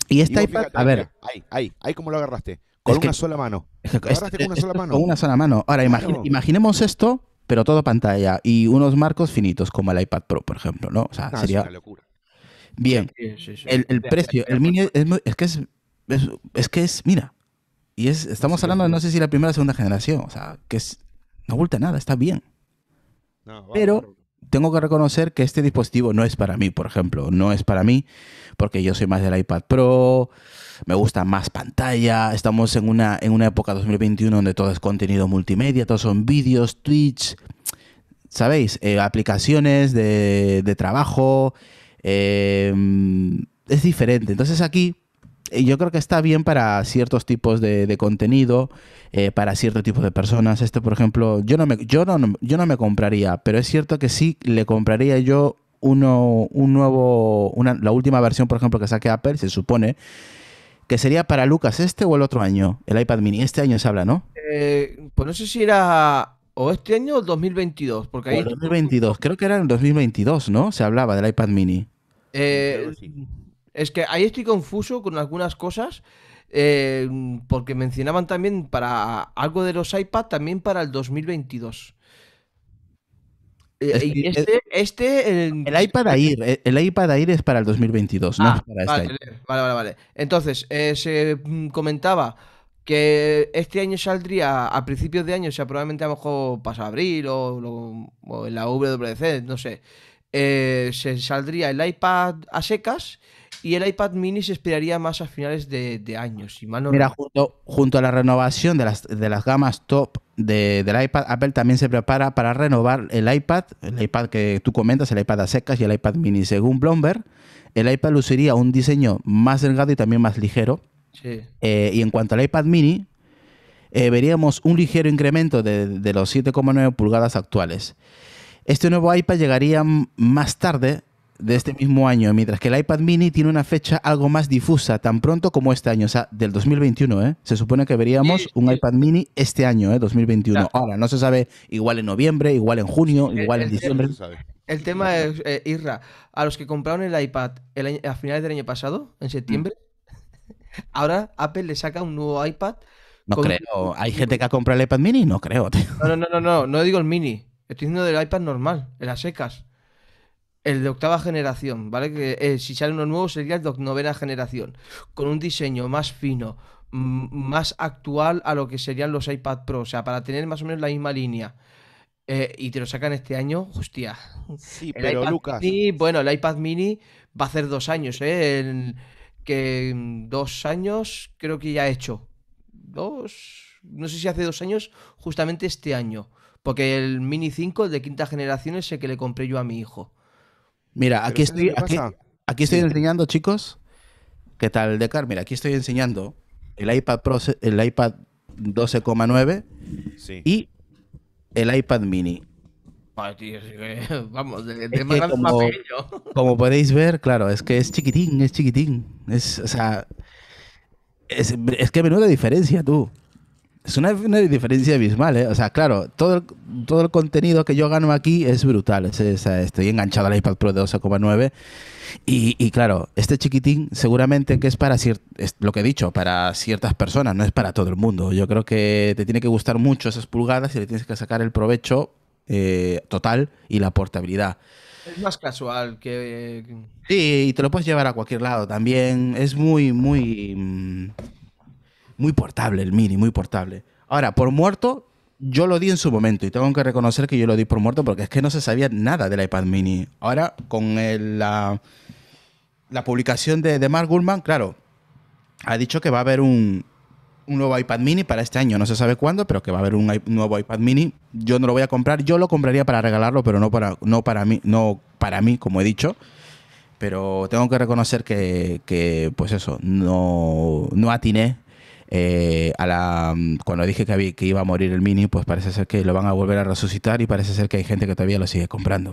Y este iPad, a ver. Ahí, ahí, ahí como lo agarraste. Este con una sola mano. agarraste con una sola mano. Con una sola mano. Ahora, imaginemos esto, pero todo pantalla y unos marcos finitos, como el iPad Pro, por ejemplo, ¿no? O sea, ah, sería. Es una locura. Bien. el, el precio, el mini, es, que es, es que es, mira, y estamos hablando de no sé si la primera o segunda generación, o sea, que no oculta nada, está bien. Pero tengo que reconocer que este dispositivo no es para mí, por ejemplo, no es para mí, porque yo soy más del iPad Pro, me gusta más pantalla, estamos en una, en una época 2021 donde todo es contenido multimedia, todos son vídeos, Twitch, ¿sabéis? Eh, aplicaciones de, trabajo, eh, es diferente. Entonces aquí eh, yo creo que está bien para ciertos tipos de, contenido, eh, para cierto tipo de personas. Este, por ejemplo, yo no, me, yo, no, yo no me compraría, pero es cierto que sí le compraría yo uno, un nuevo, una, la última versión, por ejemplo, que saque Apple, se supone, que sería para Lucas este o el otro año, el iPad mini. Este año se habla, ¿no? Eh, pues no sé si era o este año o 2022, porque ahí... 2022, creo que era en 2022, ¿no? Se hablaba del iPad mini. Eh, es que ahí estoy confuso con algunas cosas. Eh, porque mencionaban también para algo de los iPad, también para el 2022. Eh, este, este el, iPad Air, el, iPad es para el 2022, ah, este vale, Vale, vale, Entonces, eh, se mm, comentaba que este año saldría a principios de año, o sea, probablemente a lo mejor pasa abril o, en la WC no sé. se saldría el iPad a secas y el iPad mini se esperaría más a finales de, años. año, Mira, junto, a la renovación de las, de las gamas top de, del iPad, Apple también se prepara para renovar el iPad, el iPad que tú comentas, el iPad a secas y el iPad mini. Según Bloomberg, el iPad luciría un diseño más delgado y también más ligero. Eh, y en cuanto al iPad mini, eh, veríamos un ligero incremento de, de los 7,9 pulgadas actuales. Este nuevo iPad llegaría más tarde de este mismo año, mientras que el iPad mini tiene una fecha algo más difusa, tan pronto como este año, o sea, del 2021, ¿eh? Se supone que veríamos un iPad mini este año, ¿eh? 2021. Ahora, no se sabe, igual en noviembre, igual en junio, igual en diciembre. El, tema es, eh, Irra, a los que compraron el iPad el a finales del año pasado, en septiembre, mm. ahora Apple le saca un nuevo iPad. No creo. ¿Hay gente que ha comprado el iPad mini? No creo, No, no, no, no, no, no digo el mini. Estoy diciendo del iPad normal, en las secas el de octava generación, ¿vale? Que eh, si sale uno nuevo sería el de novena generación, con un diseño más fino, más actual a lo que serían los iPad Pro, o sea, para tener más o menos la misma línea. Eh, y te lo sacan este año, hostia. Sí, pero Lucas. Y bueno, el iPad Mini va a hacer dos años, ¿eh? que dos años creo que ya ha he hecho. Dos, no sé si hace dos años, justamente este año. Porque el Mini 5, de quinta generación, es el que le compré yo a mi hijo. Mira, aquí estoy, aquí, estoy enseñando, chicos. ¿Qué tal, Decar? Mira, aquí estoy enseñando el iPad Pro, el iPad 12,9 y el iPad Mini. Ay, tío, sí que, vamos, de, de más grande como, como podéis ver, claro, es que es chiquitín, es chiquitín. Es, o sea, es, es que menuda diferencia, tú. Es una, diferencia abismal, ¿eh? O sea, claro, todo el, todo el contenido que yo gano aquí es brutal. Eh, estoy enganchado al iPad Pro de 12,9. Y, y, claro, este chiquitín seguramente que es para lo que he dicho, para ciertas personas, no es para todo el mundo. Yo creo que te tiene que gustar mucho esas pulgadas y le tienes que sacar el provecho eh, total y la portabilidad. Es más casual que... Eh, sí, y te lo puedes llevar a cualquier lado también. Es muy, muy... Mm, muy portable el Mini, muy portable. Ahora, por muerto, yo lo di en su momento y tengo que reconocer que yo lo di por muerto porque es que no se sabía nada del iPad mini. Ahora, con la, la, publicación de, de, Mark Gurman, claro, ha dicho que va a haber un, un, nuevo iPad mini para este año. No se sabe cuándo, pero que va a haber un nuevo iPad mini. Yo no lo voy a comprar. Yo lo compraría para regalarlo, pero no para, no para, mí, no para mí, como he dicho. Pero tengo que reconocer que, que pues eso, no, no atiné eh, a la, mm, cuando dije que, iba a morir el Mini, pues parece ser que lo van a volver a resucitar y parece ser que hay gente que todavía lo sigue comprando.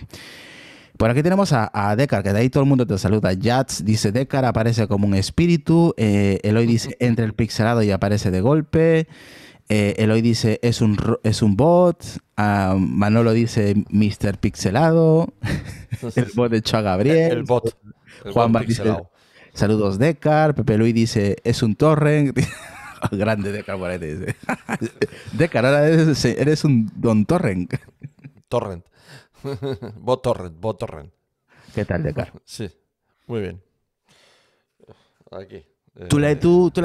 Por aquí tenemos a, a, Dekar, que de ahí todo el mundo te saluda. Jats dice Dekar, aparece como un espíritu. Eh, Eloy dice entre el pixelado y aparece de golpe. Eh, Eloy dice es un, es un bot. Ah, Manolo dice Mr. Pixelado. el bot de a Gabriel. El, bot. Juan bot Saludos Dekar. Pepe Luis dice es un torrent. Grande de Carbonetes. Eh. De ahora eres, un Don Torrent. Torrent. Vos Torrent, vos Torrent. ¿Qué tal, Decar? Sí, muy bien. Aquí. Eh, ¿Tú le,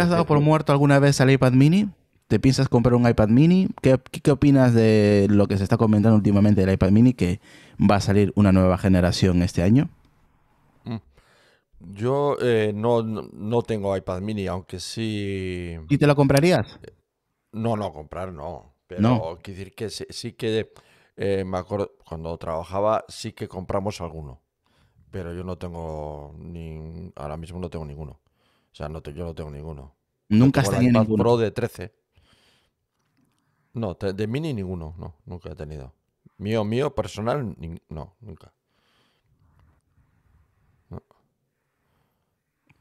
has dado por muerto alguna vez al iPad mini? ¿Te piensas comprar un iPad mini? ¿Qué, ¿Qué, opinas de lo que se está comentando últimamente del iPad mini? Que va a salir una nueva generación este año. Yo eh, no, tengo iPad mini, aunque sí. ¿Y te lo comprarías? No, no, comprar no. Pero quiero decir que sí, que eh, me acuerdo, cuando trabajaba, sí que compramos alguno. Pero yo no tengo ni. Ahora mismo no tengo ninguno. O sea, no yo no tengo ninguno. Nunca has tenido ninguno. Pro de 13. No, de mini ninguno, no, nunca he tenido. Mío, mío, personal, no, nunca.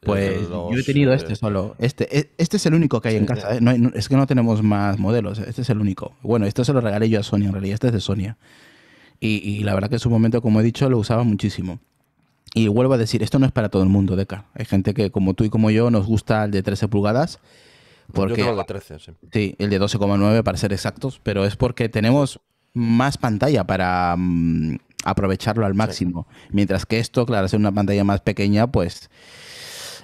Pues yo he tenido este eh, solo. Este, e, este es el único que hay en casa. Eh, es que no tenemos más modelos. Eh, este es el único. Bueno, esto se lo regalé yo a Sonia, en realidad. Este es de Sonia. Y, la verdad que en su momento, como he dicho, lo usaba muchísimo. Y vuelvo a decir, esto no es para todo el mundo, Deca. Hay gente que, como tú y como yo, nos gusta el de 13 pulgadas. Porque, yo el de 13, ah, sí. el de 12,9 para ser exactos, pero es porque tenemos más pantalla para mm, aprovecharlo al máximo. Mientras que esto, claro, es una pantalla más pequeña, pues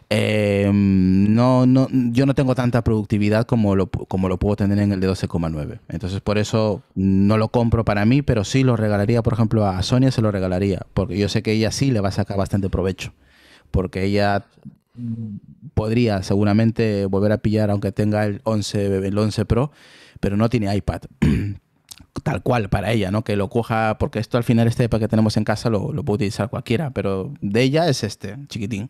Em, no, no, yo no tengo tanta productividad como lo, como lo puedo tener en el de 12,9. Entonces, por eso no lo compro para mí, pero sí lo regalaría, por ejemplo, a Sonia se lo regalaría, porque yo sé que ella sí le va a sacar bastante provecho, porque ella podría seguramente volver a pillar, aunque tenga el 11, el 11 Pro, pero no tiene iPad. tal cual para ella, ¿no? Que lo coja, porque esto al final este iPad que tenemos en casa lo, lo puede utilizar cualquiera, pero de ella es este, chiquitín.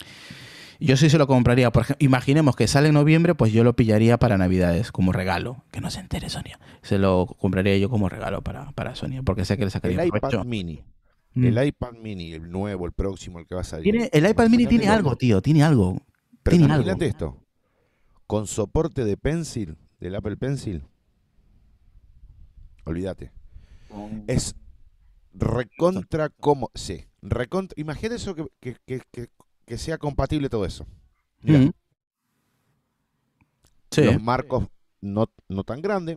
Yo sí se lo compraría. Por ejemplo, imaginemos que sale en noviembre, pues yo lo pillaría para Navidades, como regalo. Que no se entere Sonia. Se lo compraría yo como regalo para, Sonia, porque sé que le sacaría el iPad mini. Mm. El iPad mini, el nuevo, el próximo, el que va a salir. el iPad mini tiene algo, tío, tiene algo. Pero esto. Con soporte de pencil, del Apple Pencil. Olvídate. Mm. Es recontra como. Sí, recontra. Imagínate eso que que sea compatible todo eso. Los marcos no, tan grandes.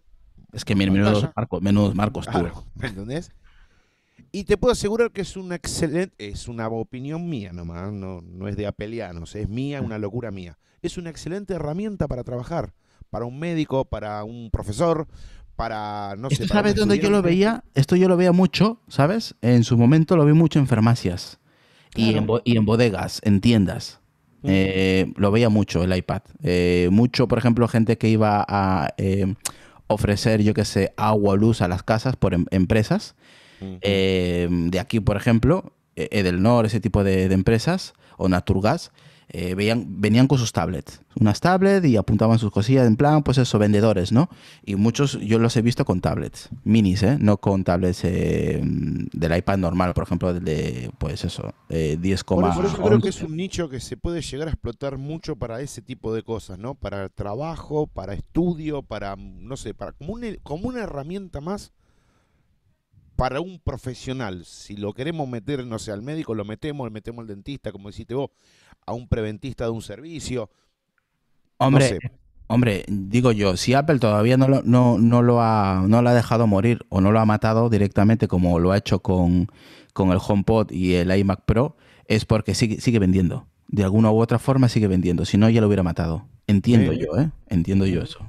Es que mira, menudos marcos, marcos claro, tú. ¿Entendés? Y te puedo asegurar que es una excelente, es una opinión mía nomás, no, no es de apelianos, es mía, una locura mía. Es una excelente herramienta para trabajar, para un médico, para un profesor, para, no ¿Sabes dónde yo lo veía? Esto yo lo veía mucho, ¿sabes? En su momento lo vi mucho en farmacias y, en, bodegas, en tiendas. Eh, lo veía mucho el iPad. Eh, mucho, por ejemplo, gente que iba a eh, ofrecer, yo qué sé, agua o luz a las casas por em-, empresas. de aquí, por ejemplo, Edelnor, ese tipo de empresas, o Naturgas eh, venían con sus tablets, unas tablets y apuntaban sus cosillas, en plan, pues eso, vendedores, ¿no? Y muchos yo los he visto con tablets, minis, ¿eh? No con tablets eh, mm, del iPad normal, por ejemplo, de, pues eso, eh, 10, por, eso creo que es un nicho que se puede llegar a explotar mucho para ese tipo de cosas, ¿no? Para trabajo, para estudio, para, no sé, para como, una herramienta más para un profesional, si lo queremos meter, no sé, al médico, lo metemos, le metemos al dentista, como deciste vos, a un preventista de un servicio. Hombre, hombre, digo yo, si Apple todavía no lo, no, no, lo ha, no lo ha dejado morir o no lo ha matado directamente como lo ha hecho con, el HomePod y el iMac Pro, es porque sigue, sigue vendiendo. De alguna u otra forma sigue vendiendo. Si no, ya lo hubiera matado. Entiendo yo, ¿eh? Entiendo yo eso.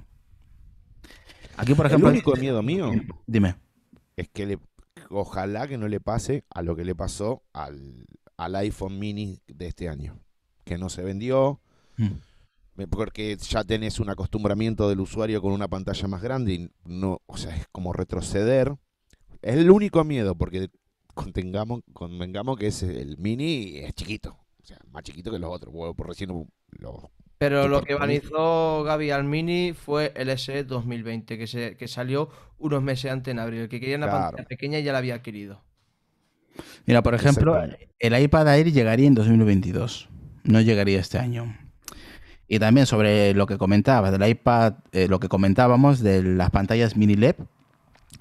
Aquí, por ejemplo. El único miedo mío. Dime. Es que le, ojalá que no le pase a lo que le pasó al iPhone mini de este año que no se vendió. Mm. Porque ya tenés un acostumbramiento del usuario con una pantalla más grande y no, o sea, es como retroceder. Es el único miedo, porque contengamos, convengamos que es el mini es chiquito. O sea, más chiquito que los otros. Por recién Pero lo que banizó Gaby al mini fue el SE 2020, que, se, que salió unos meses antes en abril. El que quería una pantalla pequeña ya la había querido Mira, por ejemplo, el iPad Air llegaría en 2022 no llegaría este año. Y también sobre lo que comentabas del iPad, eh, lo que comentábamos de las pantallas mini LED,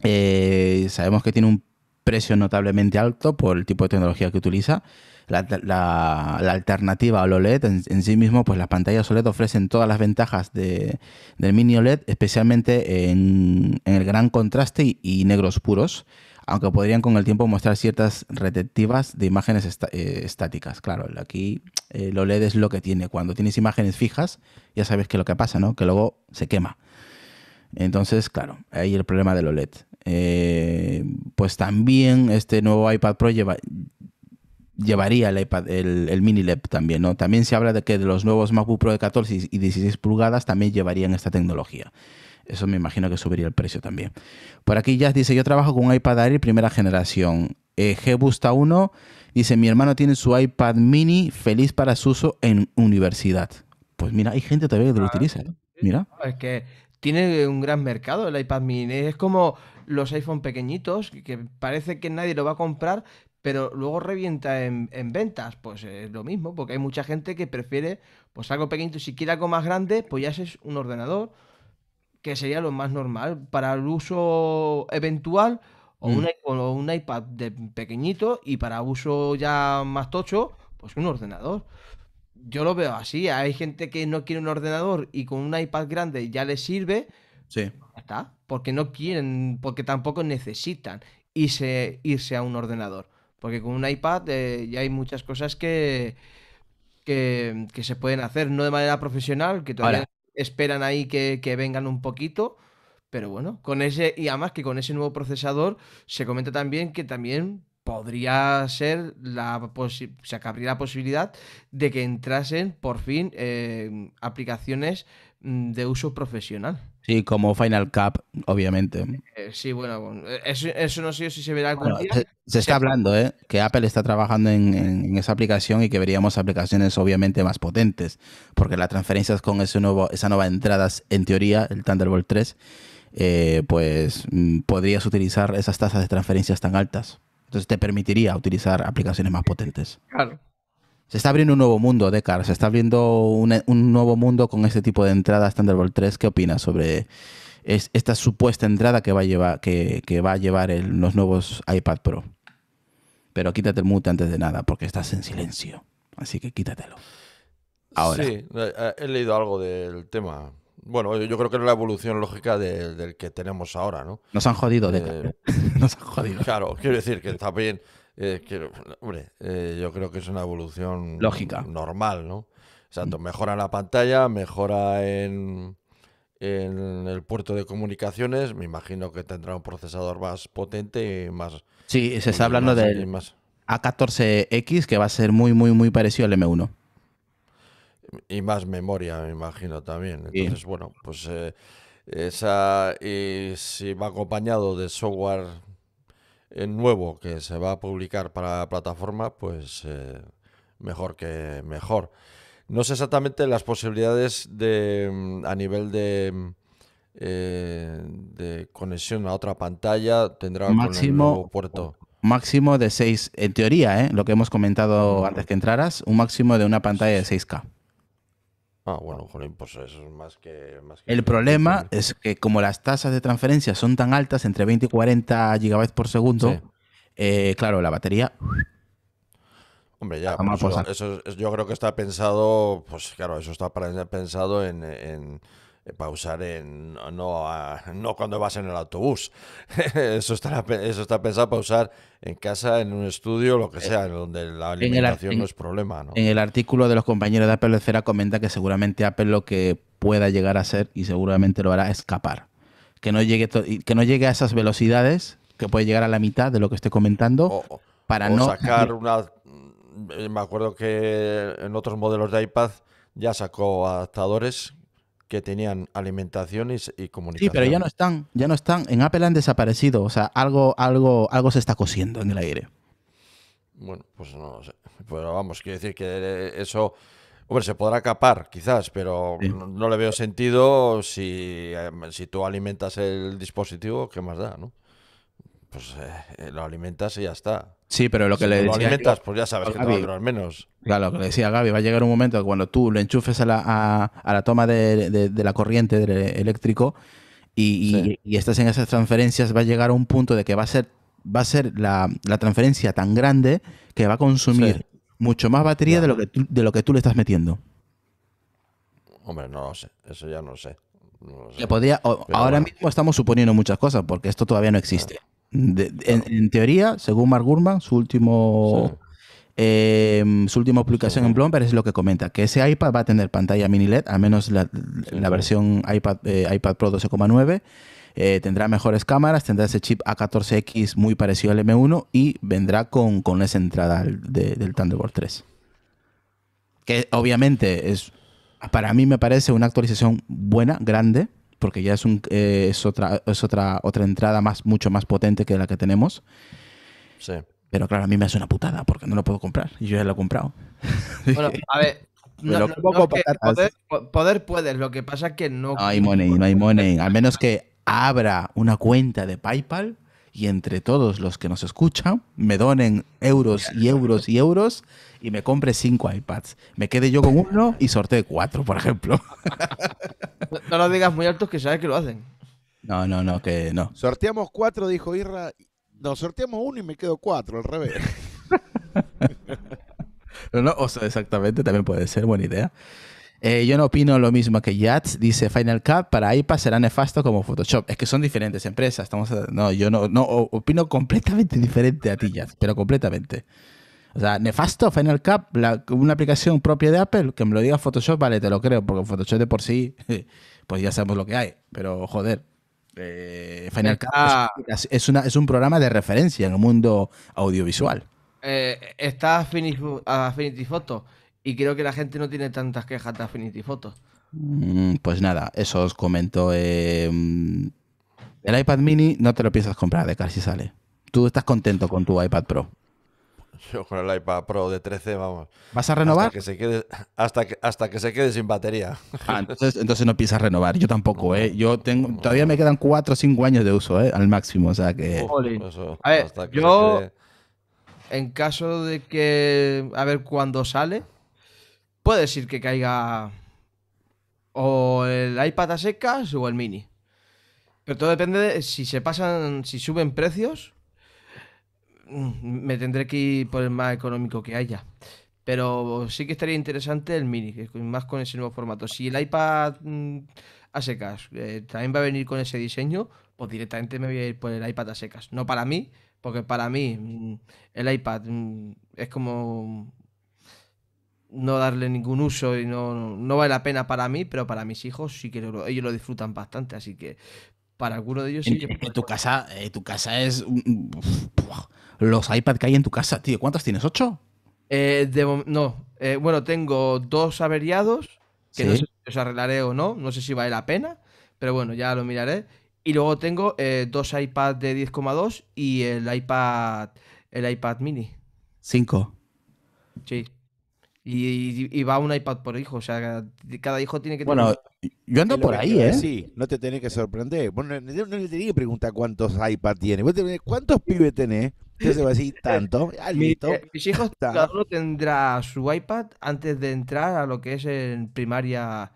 eh, sabemos que tiene un precio notablemente alto por el tipo de tecnología que utiliza. La, alternativa a OLED en, en, sí mismo, pues las pantallas OLED ofrecen todas las ventajas de, del mini OLED, especialmente en, el gran contraste y negros puros aunque podrían con el tiempo mostrar ciertas retectivas de imágenes eh, estáticas. Claro, aquí eh, el OLED es lo que tiene. Cuando tienes imágenes fijas, ya sabes es lo que pasa, ¿no? Que luego se quema. Entonces, claro, ahí el problema del OLED. Eh, pues también este nuevo iPad Pro llevaría el iPad, el, el, mini LED también, ¿no? También se habla de que de los nuevos MacBook Pro de 14 y 16 pulgadas también llevarían esta tecnología eso me imagino que subiría el precio también. Por aquí Jazz dice, yo trabajo con un iPad Air primera generación. Eh, G Gbusta 1 dice, mi hermano tiene su iPad mini feliz para su uso en universidad. Pues mira, hay gente todavía que lo ah, utiliza. ¿eh? Mira. Ah, es que tiene un gran mercado el iPad mini. Es como los iPhone pequeñitos, que parece que nadie lo va a comprar, pero luego revienta en, ventas, pues es eh, lo mismo, porque hay mucha gente que prefiere pues algo pequeñito, si quiere algo más grande, pues ya es un ordenador que sería lo más normal para el uso eventual mm. o, un, iPad de pequeñito y para uso ya más tocho, pues un ordenador. Yo lo veo así. Hay gente que no quiere un ordenador y con un iPad grande ya le sirve. Sí. Pues está. Porque no quieren, porque tampoco necesitan irse, irse a un ordenador. Porque con un iPad eh, ya hay muchas cosas que, que, se pueden hacer, no de manera profesional, que todavía esperan ahí que, vengan un poquito. Pero bueno, con ese, y además que con ese nuevo procesador se comenta también que también podría ser la se o sea, que la posibilidad de que entrasen por fin eh, aplicaciones Mm, de uso profesional. Sí, como Final Cup, obviamente. Eh, sí, bueno, eso, no sé si se verá algún día. Se, está hablando, ¿eh? Que Apple está trabajando en, esa aplicación y que veríamos aplicaciones obviamente más potentes, porque las transferencias con ese nuevo, esa nueva entrada, en teoría, el Thunderbolt 3, eh, pues mm, podrías utilizar esas tasas de transferencias tan altas. Entonces te permitiría utilizar aplicaciones más potentes. Claro. Se está abriendo un nuevo mundo, Decar. Se está abriendo un, nuevo mundo con este tipo de entradas Thunderbolt 3. ¿Qué opinas sobre esta supuesta entrada que va a llevar, los nuevos iPad Pro? Pero quítate el mute antes de nada, porque estás en silencio. Así que quítatelo. Ahora. Sí, eh, he leído algo del tema. Bueno, yo creo que es la evolución lógica del que tenemos ahora, ¿no? Nos han jodido, Decar. Eh, Nos han jodido. Claro, quiero decir que está bien eh, hombre, eh, yo creo que es una evolución lógica, normal, ¿no? Exacto, mm. mejora la pantalla, mejora en, el puerto de comunicaciones, me imagino que tendrá un procesador más potente y más... Sí, se está hablando de del A14X que va a ser muy, muy, muy parecido al M1. Y más memoria, me imagino también. Entonces, bueno, pues eh, esa... Y si va acompañado de software eh, nuevo que se va a publicar para la plataforma, pues eh, mejor que mejor. No sé exactamente las posibilidades de mm, a nivel de, mm, eh, de conexión a otra pantalla tendrá máximo, nuevo puerto. Máximo de 6, en teoría, lo que hemos comentado antes que entraras, un máximo de una pantalla de 6K. Ah, ah, bueno, pues eso es más que, El problema es que como las tasas de transferencia son tan altas, entre 20 y 40 gigabytes por segundo, eh, claro, la batería... Hombre, ya, yo creo que está pensado, pues claro, eso está pensado en eh, pausar en, no, no cuando vas en el autobús. eso, está, eso está pensado usar en casa, en un estudio, lo que eh, sea, donde la alimentación no es problema. ¿no? En el artículo de los compañeros de Apple Cera comenta que seguramente Apple lo que pueda llegar a ser y seguramente lo hará, escapar. Que no llegue, que no llegue a esas velocidades, que puede llegar a la mitad de lo que estoy comentando, para no... sacar una... Eh, me acuerdo que en otros modelos de iPad ya sacó adaptadores que tenían alimentaciones y, comunicaciones. Sí, pero ya no están, ya no están. En Apple han desaparecido. O sea, algo, algo, algo se está cosiendo en el aire. Bueno, pues no sé. Pero vamos, quiero decir que eh, eso. Hombre, se podrá capar, quizás, pero no, le veo sentido si, eh, si tú alimentas el dispositivo, ¿qué más da, no? pues eh, eh, lo alimentas y ya está. Sí, pero lo que le decía. Lo alimentas, pues ya sabes que te va menos. Claro, lo que decía Gaby, va a llegar un momento cuando tú lo enchufes a la, toma de, la corriente eléctrico y, estás en esas transferencias, va a llegar a un punto de que va a ser, va a ser la, transferencia tan grande que va a consumir mucho más batería de, lo que tú, de lo que tú le estás metiendo. Hombre, no lo sé, eso ya no lo sé. ahora mismo estamos suponiendo muchas cosas porque esto todavía no existe. Ah en, teoría, según Mark Gurman, su último. Em, su última publicación en Bloomberg es lo que comenta, que ese iPad va a tener pantalla mini LED, al menos la, versión iPad, eh, iPad Pro 12,9, eh, tendrá mejores cámaras, tendrá ese chip A14X muy parecido al M1 y vendrá con, esa entrada del Thunderbolt 3. Que obviamente es, para mí me parece una actualización buena, grande, porque ya es, un, eh, es, otra, es otra, otra entrada más, mucho más potente que la que tenemos. Sí. Pero claro, a mí me hace una putada porque no lo puedo comprar. Y yo ya lo he comprado. Bueno, a ver, poder, puedes, lo que pasa es que no. No hay money, no hay money. Al menos que abra una cuenta de PayPal y entre todos los que nos escuchan me donen euros y euros y euros y me compre cinco iPads. Me quede yo con uno y sortee cuatro, por ejemplo. No lo digas muy altos que sabes que lo hacen. No, no, no, que no. Sorteamos cuatro, dijo Irra. No, sorteamos uno y me quedo cuatro, al revés. no, no, o sea, exactamente, también puede ser buena idea. Eh, yo no opino lo mismo que Yats, dice Final Cut, para iPad será nefasto como Photoshop. Es que son diferentes empresas. Estamos no, yo no, opino completamente diferente a ti, Yats, pero completamente. O sea, nefasto, Final Cut, una aplicación propia de Apple, que me lo diga Photoshop, vale, te lo creo, porque Photoshop de por sí, pues ya sabemos lo que hay, pero joder. Eh, Final Cut es, una, es un programa de referencia en el mundo audiovisual. Eh, está Affinity, Affinity Photo y creo que la gente no tiene tantas quejas de Affinity Photo. Mm, pues nada, eso os comento. el iPad mini no te lo piensas comprar de casi si sale. Tú estás contento con tu iPad Pro. Yo con el iPad Pro de 13, vamos. ¿Vas a renovar? Hasta que se quede, hasta que, se quede sin batería. Ah, entonces, no piensas renovar. Yo tampoco, ¿eh? Yo tengo, todavía me quedan 4 o 5 años de uso, ¿eh? Al máximo, o sea que... a ver, yo... En caso de que... A ver cuándo sale puede decir que caiga o el iPad a secas o el mini. Pero todo depende de si se pasan, si suben precios, me tendré que ir por el más económico que haya. Pero sí que estaría interesante el mini, más con ese nuevo formato. Si el iPad mm, a secas eh, también va a venir con ese diseño, pues directamente me voy a ir por el iPad a secas. No para mí, porque para mí mm, el iPad mm, es como no darle ningún uso y no, no vale la pena para mí, pero para mis hijos sí que ellos lo disfrutan bastante, así que para alguno de ellos sí. que tu casa, eh, tu casa es los iPad que hay en tu casa, tío. ¿Cuántos tienes? ¿Ocho? Eh, no, eh, bueno, tengo dos averiados que no sé si los arreglaré o no, no sé si vale la pena, pero bueno, ya lo miraré. Y luego tengo dos iPad de 10,2 y el iPad el iPad mini. Cinco. Sí. Y, va un iPad por hijo, o sea, cada hijo tiene que tener... Bueno, yo ando por ahí, ¿eh? Sí, no te tenés que sorprender. Bueno, no, no le tenés que preguntar cuántos iPad tiene. ¿cuántos pibes tenés? Entonces va a decir tanto. Ah, listo. Eh, mis hijos cada uno tendrá su iPad antes de entrar a lo que es en primaria,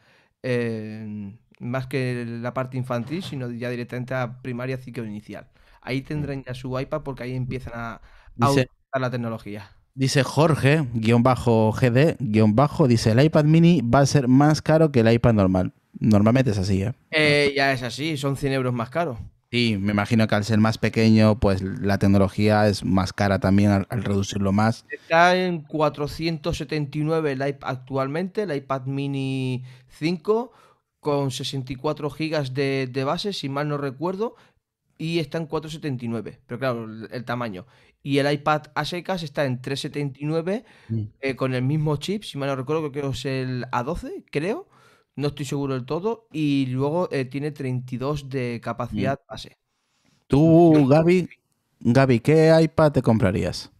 más que la parte infantil, sino ya directamente a primaria ciclo inicial. Ahí mm. tendrán ya su iPad porque ahí empiezan a, a usar la tecnología. Dice Jorge, guión bajo GD, guión bajo, dice el iPad mini va a ser más caro que el iPad normal. Normalmente es así, ¿eh? eh ya es así, son 100 euros más caro. Sí, me imagino que al ser más pequeño, pues la tecnología es más cara también al, reducirlo más. Está en 479 el iPad actualmente, el iPad mini 5, con 64 gigas de, base, si mal no recuerdo, y está en 479, pero claro, el tamaño y el iPad secas está en 379 mm. eh, con el mismo chip, si mal no recuerdo, creo que es el A12, creo. No estoy seguro del todo. Y luego eh, tiene 32 de capacidad mm. base. Tú, Gaby, Gaby, ¿qué iPad te comprarías?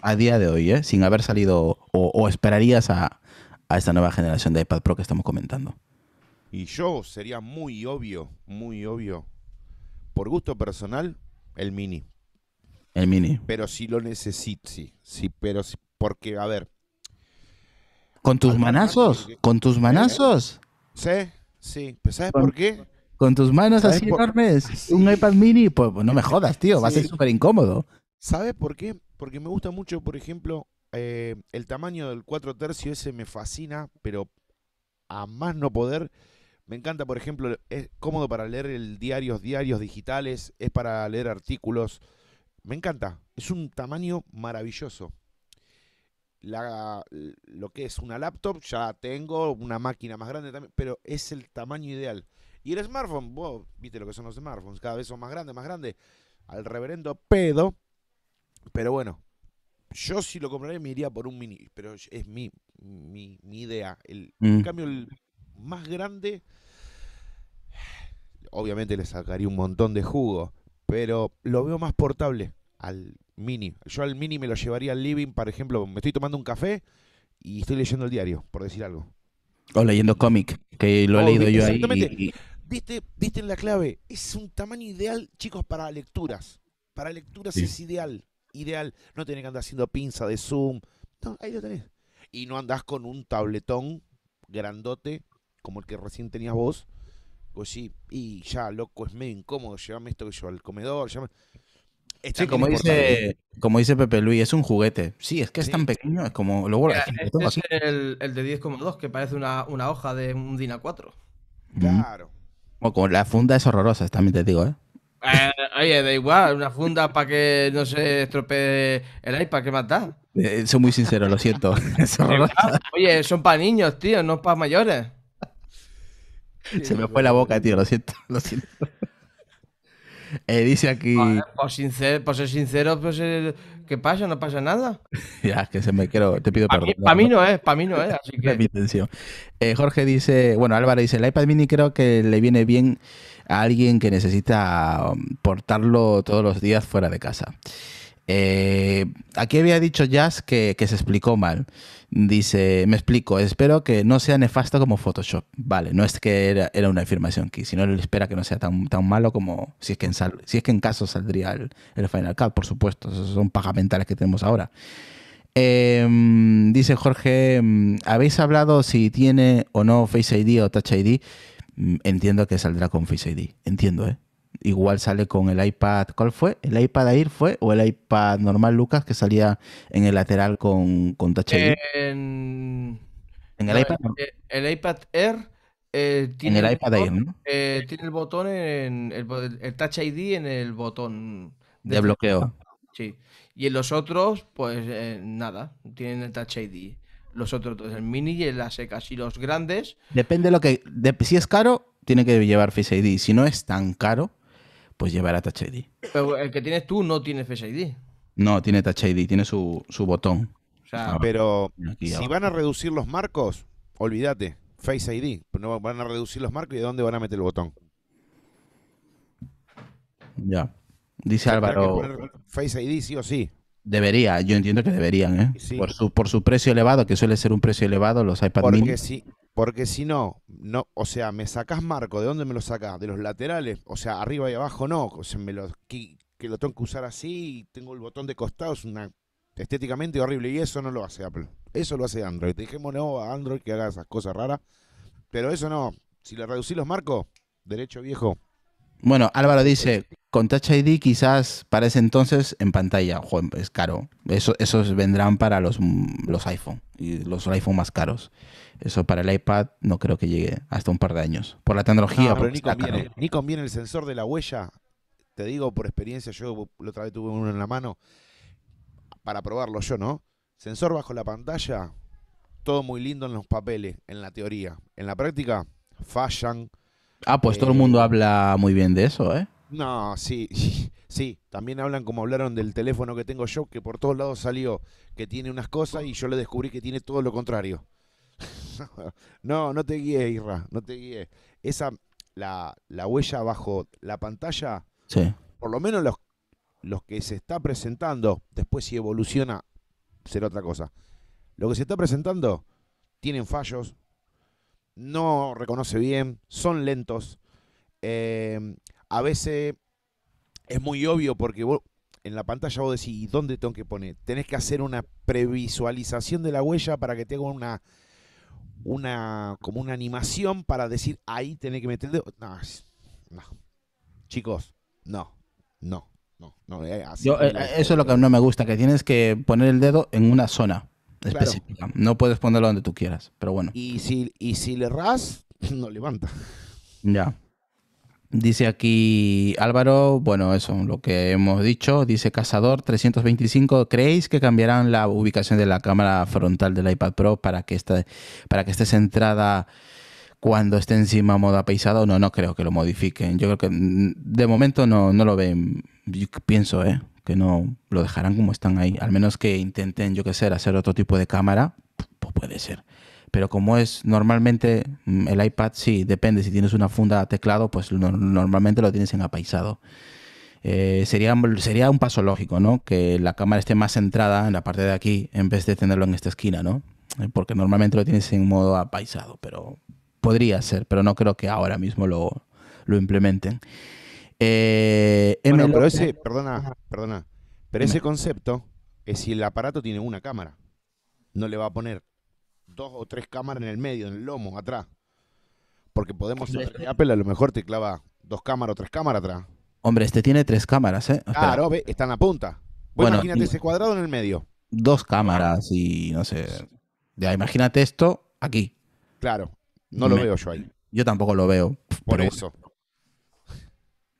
A día de hoy, ¿eh? Sin haber salido o, esperarías a esta nueva generación de iPad Pro que estamos comentando. Y yo sería muy obvio, muy obvio. Por gusto personal, el mini. El mini. Pero si lo necesito, sí. Sí, pero sí, porque, a ver. ¿Con tus manazos? ¿Con tus ¿Eh? manazos? Sí, sí. Pues, sabes por qué? Con tus manos así enormes. Ah, Un iPad mini, pues, pues no me jodas, tío. Va a ser súper incómodo. ¿Sabes por qué? Porque me gusta mucho, por ejemplo, eh, el tamaño del 4 tercios ese me fascina, pero a más no poder. Me encanta, por ejemplo, es cómodo para leer el diarios, diarios digitales, es para leer artículos. Me encanta. Es un tamaño maravilloso. lo que es una laptop, ya tengo una máquina más grande también, pero es el tamaño ideal. Y el smartphone, viste lo que son los smartphones, cada vez son más grandes, más grandes. Al reverendo pedo. Pero bueno, yo si lo compraría me iría por un mini, pero es mi, mi, idea. El, En mm. cambio, el más grande, obviamente le sacaría un montón de jugo, pero lo veo más portable al mini. Yo al mini me lo llevaría al living, por ejemplo, me estoy tomando un café y estoy leyendo el diario, por decir algo. O leyendo cómic, que lo he leído yo ahí. Exactamente. Diste, en la clave. Es un tamaño ideal, chicos, para lecturas. Para lecturas es ideal. Ideal. No tenés que andar haciendo pinza de Zoom. No, ahí lo tenés. Y no andás con un tabletón grandote como el que recién tenías vos. Pues sí, y ya, loco, es medio incómodo. Llévame esto que yo al comedor. Llévame... Sí, como, dice, como dice Pepe Luis, es un juguete. Sí, es que es tan pequeño, es como. Luego, este es el, de 10,2, que parece una, hoja de un DINA 4. Mm. Claro. O con la funda es horrorosa, también te digo, ¿eh? ¿eh? oye, da igual, una funda para que no se estropee el iPad, ¿qué más da? Eh, soy muy sincero, lo siento. Oye, son para niños, tío, no para mayores. Se me fue la boca, tío, lo siento, lo siento. Eh, dice aquí. por pues pues ser sincero, pues eh, ¿qué pasa? ¿No pasa nada? ya, es que se me quiero, te pido perdón. Para mí no es, para mí no es, así que. Eh, Jorge dice, bueno, Álvaro dice, el iPad mini creo que le viene bien a alguien que necesita um, portarlo todos los días fuera de casa. aquí había dicho Jazz que se explicó mal. Dice, me explico, espero que no sea nefasto como Photoshop. Vale, no es que era, una afirmación que, sino él espera que no sea tan, tan malo como si es que en, si es que en caso saldría el, Final Cut, por supuesto. Esos son pagamentales que tenemos ahora. Em, dice Jorge, mm, ¿habéis hablado si tiene o no Face ID o Touch ID? Mm, entiendo que saldrá con Face ID. Entiendo, ¿eh? igual sale con el iPad, ¿cuál fue? ¿El iPad Air fue o el iPad normal Lucas que salía en el lateral con, Touch ID? En... el iPad. Eh, el, iPad Air. Eh, tiene en el, iPad Air, ¿no? Eh, tiene el botón en el, Touch ID en el botón de, bloqueo. Sí. Y en los otros, pues nada, tienen el Touch ID. Los otros, pues, el mini y el secas. casi los grandes. Depende de lo que. si es caro, tiene que llevar Face ID. Si no es tan caro, pues llevará Touch ID. Pero el que tienes tú no tiene Face ID. No, tiene Touch ID, tiene su, botón. Ah, pero si van a reducir los marcos, olvídate, Face ID. No van a reducir los marcos y de dónde van a meter el botón. Ya. Dice Álvaro. Face ID sí o sí. Debería, yo entiendo que deberían, ¿eh? Por, su, precio elevado, que suele ser un precio elevado, los iPad Porque mini. Porque si no, no, o sea, me sacás marco, ¿de dónde me lo sacas? ¿De los laterales? O sea, arriba y abajo no, o sea, me lo, que, lo tengo que usar así, y tengo el botón de costado, es una estéticamente horrible y eso no lo hace Apple. Eso lo hace Android. Dijimos a Android que haga esas cosas raras, pero eso no, si le reducís los marcos, derecho viejo. Bueno, Álvaro dice, con Touch ID quizás para ese entonces en pantalla, Juan, es caro. Eso, esos vendrán para los, los iPhone y los iPhone más caros. Eso para el iPad no creo que llegue hasta un par de años. Por la tecnología. pero ni conviene, el sensor de la huella. Te digo por experiencia, yo la otra vez tuve uno en la mano para probarlo yo, ¿no? Sensor bajo la pantalla, todo muy lindo en los papeles, en la teoría. En la práctica, fallan. Ah, pues todo el mundo eh, habla muy bien de eso, ¿eh? No, sí, sí. También hablan como hablaron del teléfono que tengo yo, que por todos lados salió que tiene unas cosas y yo le descubrí que tiene todo lo contrario. no, no te guíes, Irra, no te guíes. Esa, la, huella bajo la pantalla, sí. por lo menos los, los que se está presentando, después si evoluciona, será otra cosa. Lo que se está presentando tienen fallos, no reconoce bien, son lentos. Em, a veces es muy obvio porque vos, en la pantalla vos decís, ¿dónde tengo que poner? Tenés que hacer una previsualización de la huella para que tenga una una como una animación para decir ahí tiene que meter el dedo. No, Chicos, no, no, no, no. Eh, eh, eh, eso es lo que no me gusta, que tienes que poner el dedo en una zona específica. No puedes ponerlo donde tú quieras, pero bueno. Y si, y si le ras, no levanta. Ya. Dice aquí Álvaro, bueno, eso, lo que hemos dicho, dice Cazador 325, ¿creéis que cambiarán la ubicación de la cámara frontal del iPad Pro para que esté, para que esté centrada cuando esté encima modo apaisado? No, no creo que lo modifiquen. Yo creo que mm, de momento no, no lo ven, Yo pienso, ¿eh? que no lo dejarán como están ahí, al menos que intenten, yo qué sé, hacer otro tipo de cámara, pues puede ser. Pero como es normalmente mm, el iPad, sí, depende. Si tienes una funda teclado, pues normalmente lo tienes en apaisado. Eh, sería, sería un paso lógico, ¿no? Que la cámara esté más centrada en la parte de aquí en vez de tenerlo en esta esquina, ¿no? Eh, porque normalmente lo tienes en modo apaisado, pero podría ser, pero no creo que ahora mismo lo, implementen. Eh, bueno, pero ese, perdona, perdona, pero ese concepto es si el aparato tiene una cámara. No le va a poner dos o tres cámaras en el medio, en el lomo, atrás. Porque podemos este Apple a lo mejor te clava dos cámaras o tres cámaras atrás. Hombre, este tiene tres cámaras, ¿eh? Claro, ve, está en la punta. bueno, imagínate ese cuadrado en el medio. Dos cámaras y no sé. Ya, imagínate esto aquí. Claro, no lo veo yo ahí. Yo tampoco lo veo. Por eso.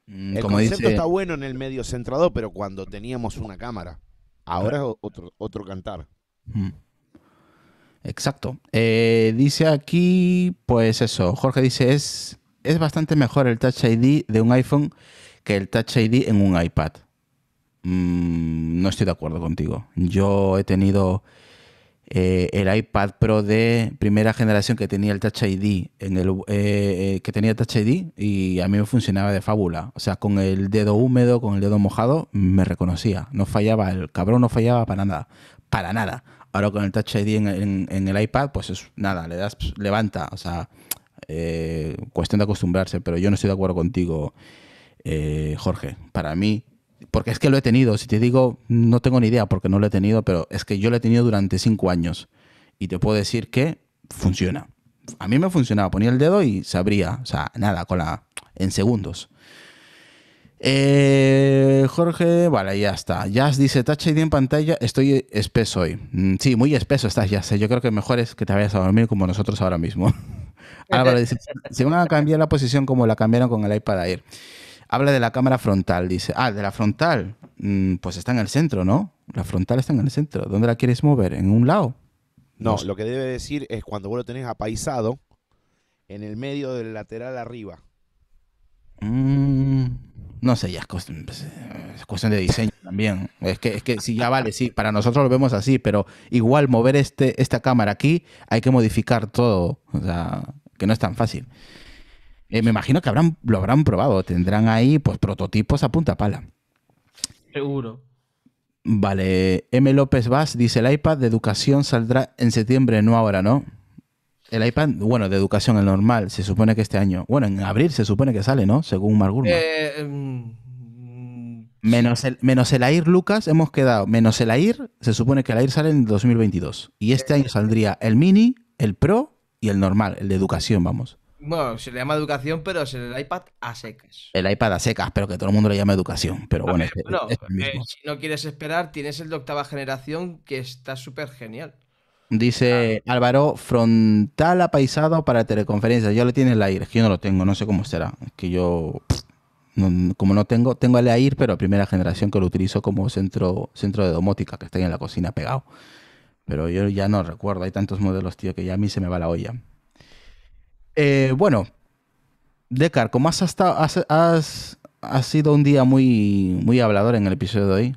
Mm, el Como concepto está bueno en el medio centrado, pero cuando teníamos una cámara. Ahora es otro, otro cantar. Exacto. Eh, dice aquí, pues eso, Jorge dice, es, es bastante mejor el Touch ID de un iPhone que el Touch ID en un iPad. Mm, no estoy de acuerdo contigo. Yo he tenido eh, el iPad Pro de primera generación que tenía el Touch ID, eh, que tenía el Touch ID y a mí me funcionaba de fábula. O sea, con el dedo húmedo, con el dedo mojado, me reconocía. No fallaba, el cabrón no fallaba para nada. Para nada. Ahora con el Touch ID en, el iPad, pues es nada, le das, levanta, o sea, eh, cuestión de acostumbrarse, pero yo no estoy de acuerdo contigo, eh, Jorge. Para mí, porque es que lo he tenido, si te digo, no tengo ni idea porque no lo he tenido, pero es que yo lo he tenido durante cinco años y te puedo decir que funciona. A mí me funcionaba, ponía el dedo y se abría, o sea, nada, con la, en segundos. Eh, Jorge, vale, ya está. Jazz dice, tacha ID en pantalla, estoy espeso hoy. Mm, sí, muy espeso estás, Jazz. Yo creo que mejor es que te vayas a dormir como nosotros ahora mismo. Álvaro dice, si a cambiar la posición como la cambiaron con el iPad Air. Habla de la cámara frontal, dice. Ah, de la frontal. Mm, pues está en el centro, ¿no? La frontal está en el centro. ¿Dónde la quieres mover? ¿En un lado? No, lo que debe decir es cuando vos lo tenés apaisado, en el medio del lateral arriba. mmm no sé, ya pues, es cuestión, de diseño también. Es que, es que sí, ya vale, sí, para nosotros lo vemos así, pero igual mover este, esta cámara aquí hay que modificar todo. O sea, que no es tan fácil. Eh, me imagino que habrán, lo habrán probado, tendrán ahí pues prototipos a punta pala. Seguro. Vale, M. López Vaz dice, el iPad de educación saldrá en septiembre, no ahora, ¿no? el iPad, bueno, de educación, el normal, se supone que este año, bueno, en abril se supone que sale, ¿no? Según Mark eh, em, mm, menos, el, menos el AIR, Lucas, hemos quedado. Menos el AIR, se supone que el AIR sale en 2022. Y este año saldría el Mini, el Pro y el normal, el de educación, vamos. Bueno, se le llama educación, pero es el iPad a secas. El iPad a secas, pero que todo el mundo le llama educación. Pero bueno, este, este eh, si no quieres esperar, tienes el de octava generación que está súper genial. Dice ah. Álvaro, frontal apaisado para teleconferencias. Ya lo tiene el aire, es que yo no lo tengo, no sé cómo será. Es que yo, como no tengo, tengo el aire, pero primera generación que lo utilizo como centro, centro de domótica, que está ahí en la cocina pegado. Pero yo ya no recuerdo, hay tantos modelos, tío, que ya a mí se me va la olla. Eh, bueno, Decar, como has, has, sido un día muy, muy hablador en el episodio de hoy,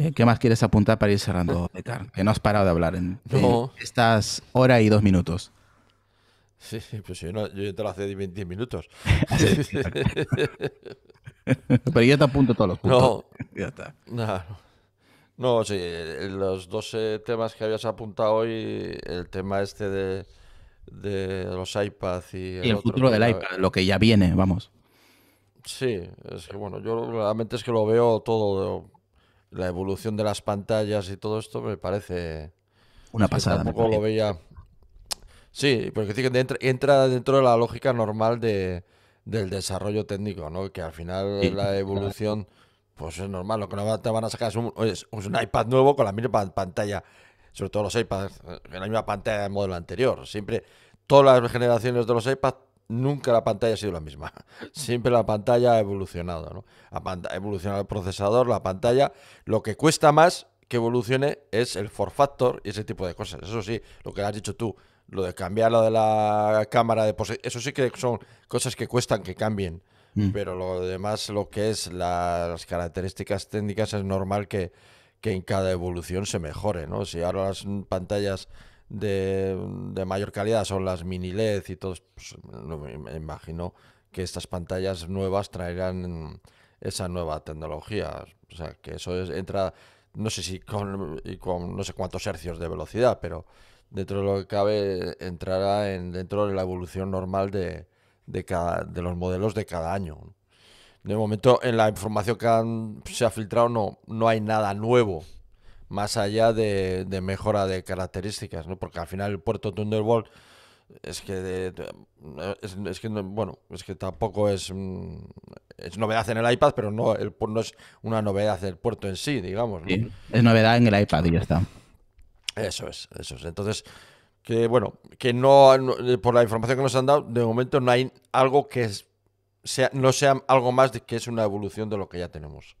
eh, ¿Qué más quieres apuntar para ir cerrando, Que no has parado de hablar en, estas hora y dos minutos. Sí, pues yo, ya te lo hace diez minutos. Pero yo te apunto todos los puntos. No, ya está. No, sí, eh, los 12 eh, temas que habías apuntado hoy, el tema este de, los iPads y... El, futuro del iPad, lo que ya viene, vamos. Sí, es que bueno, yo realmente es que lo veo todo la evolución de las pantallas y todo esto me parece... Una pasada. Tampoco lo veía... Sí, porque entra dentro de la lógica normal de, del desarrollo técnico, ¿no? Que al final la evolución, pues es normal. Lo que no te van a sacar es un, es un iPad nuevo con la misma pantalla, sobre todo los iPads, con eh, la misma pantalla del modelo anterior. Siempre, todas las generaciones de los iPads nunca la pantalla ha sido la misma. Siempre la pantalla ha evolucionado, ¿no? Ha evolucionado el procesador, la pantalla. Lo que cuesta más que evolucione es el for factor y ese tipo de cosas. Eso sí, lo que has dicho tú, lo de cambiar lo de la cámara de posición. eso sí que son cosas que cuestan que cambien. Mm. Pero lo demás, lo que es las características técnicas, es normal que, que en cada evolución se mejore, ¿no? Si ahora las pantallas de, mayor calidad son las mini LED y todo, pues, me imagino que estas pantallas nuevas traerán esa nueva tecnología. O sea, que eso entra, no sé si con, no sé cuántos hercios de velocidad, pero dentro de lo que cabe entrará en, dentro de la evolución normal de, los modelos de cada año. De momento, en la información que se ha filtrado no, no hay nada nuevo más allá de, mejora de características, Porque al final el puerto Thunderbolt es que es, bueno es que tampoco es mm, es novedad en el iPad pero no el no es una novedad del puerto en sí digamos es novedad en el iPad y ya está eso es eso es entonces que bueno que no, por la información que nos han dado de momento no hay algo que sea no sea algo más de que es una evolución de lo que ya tenemos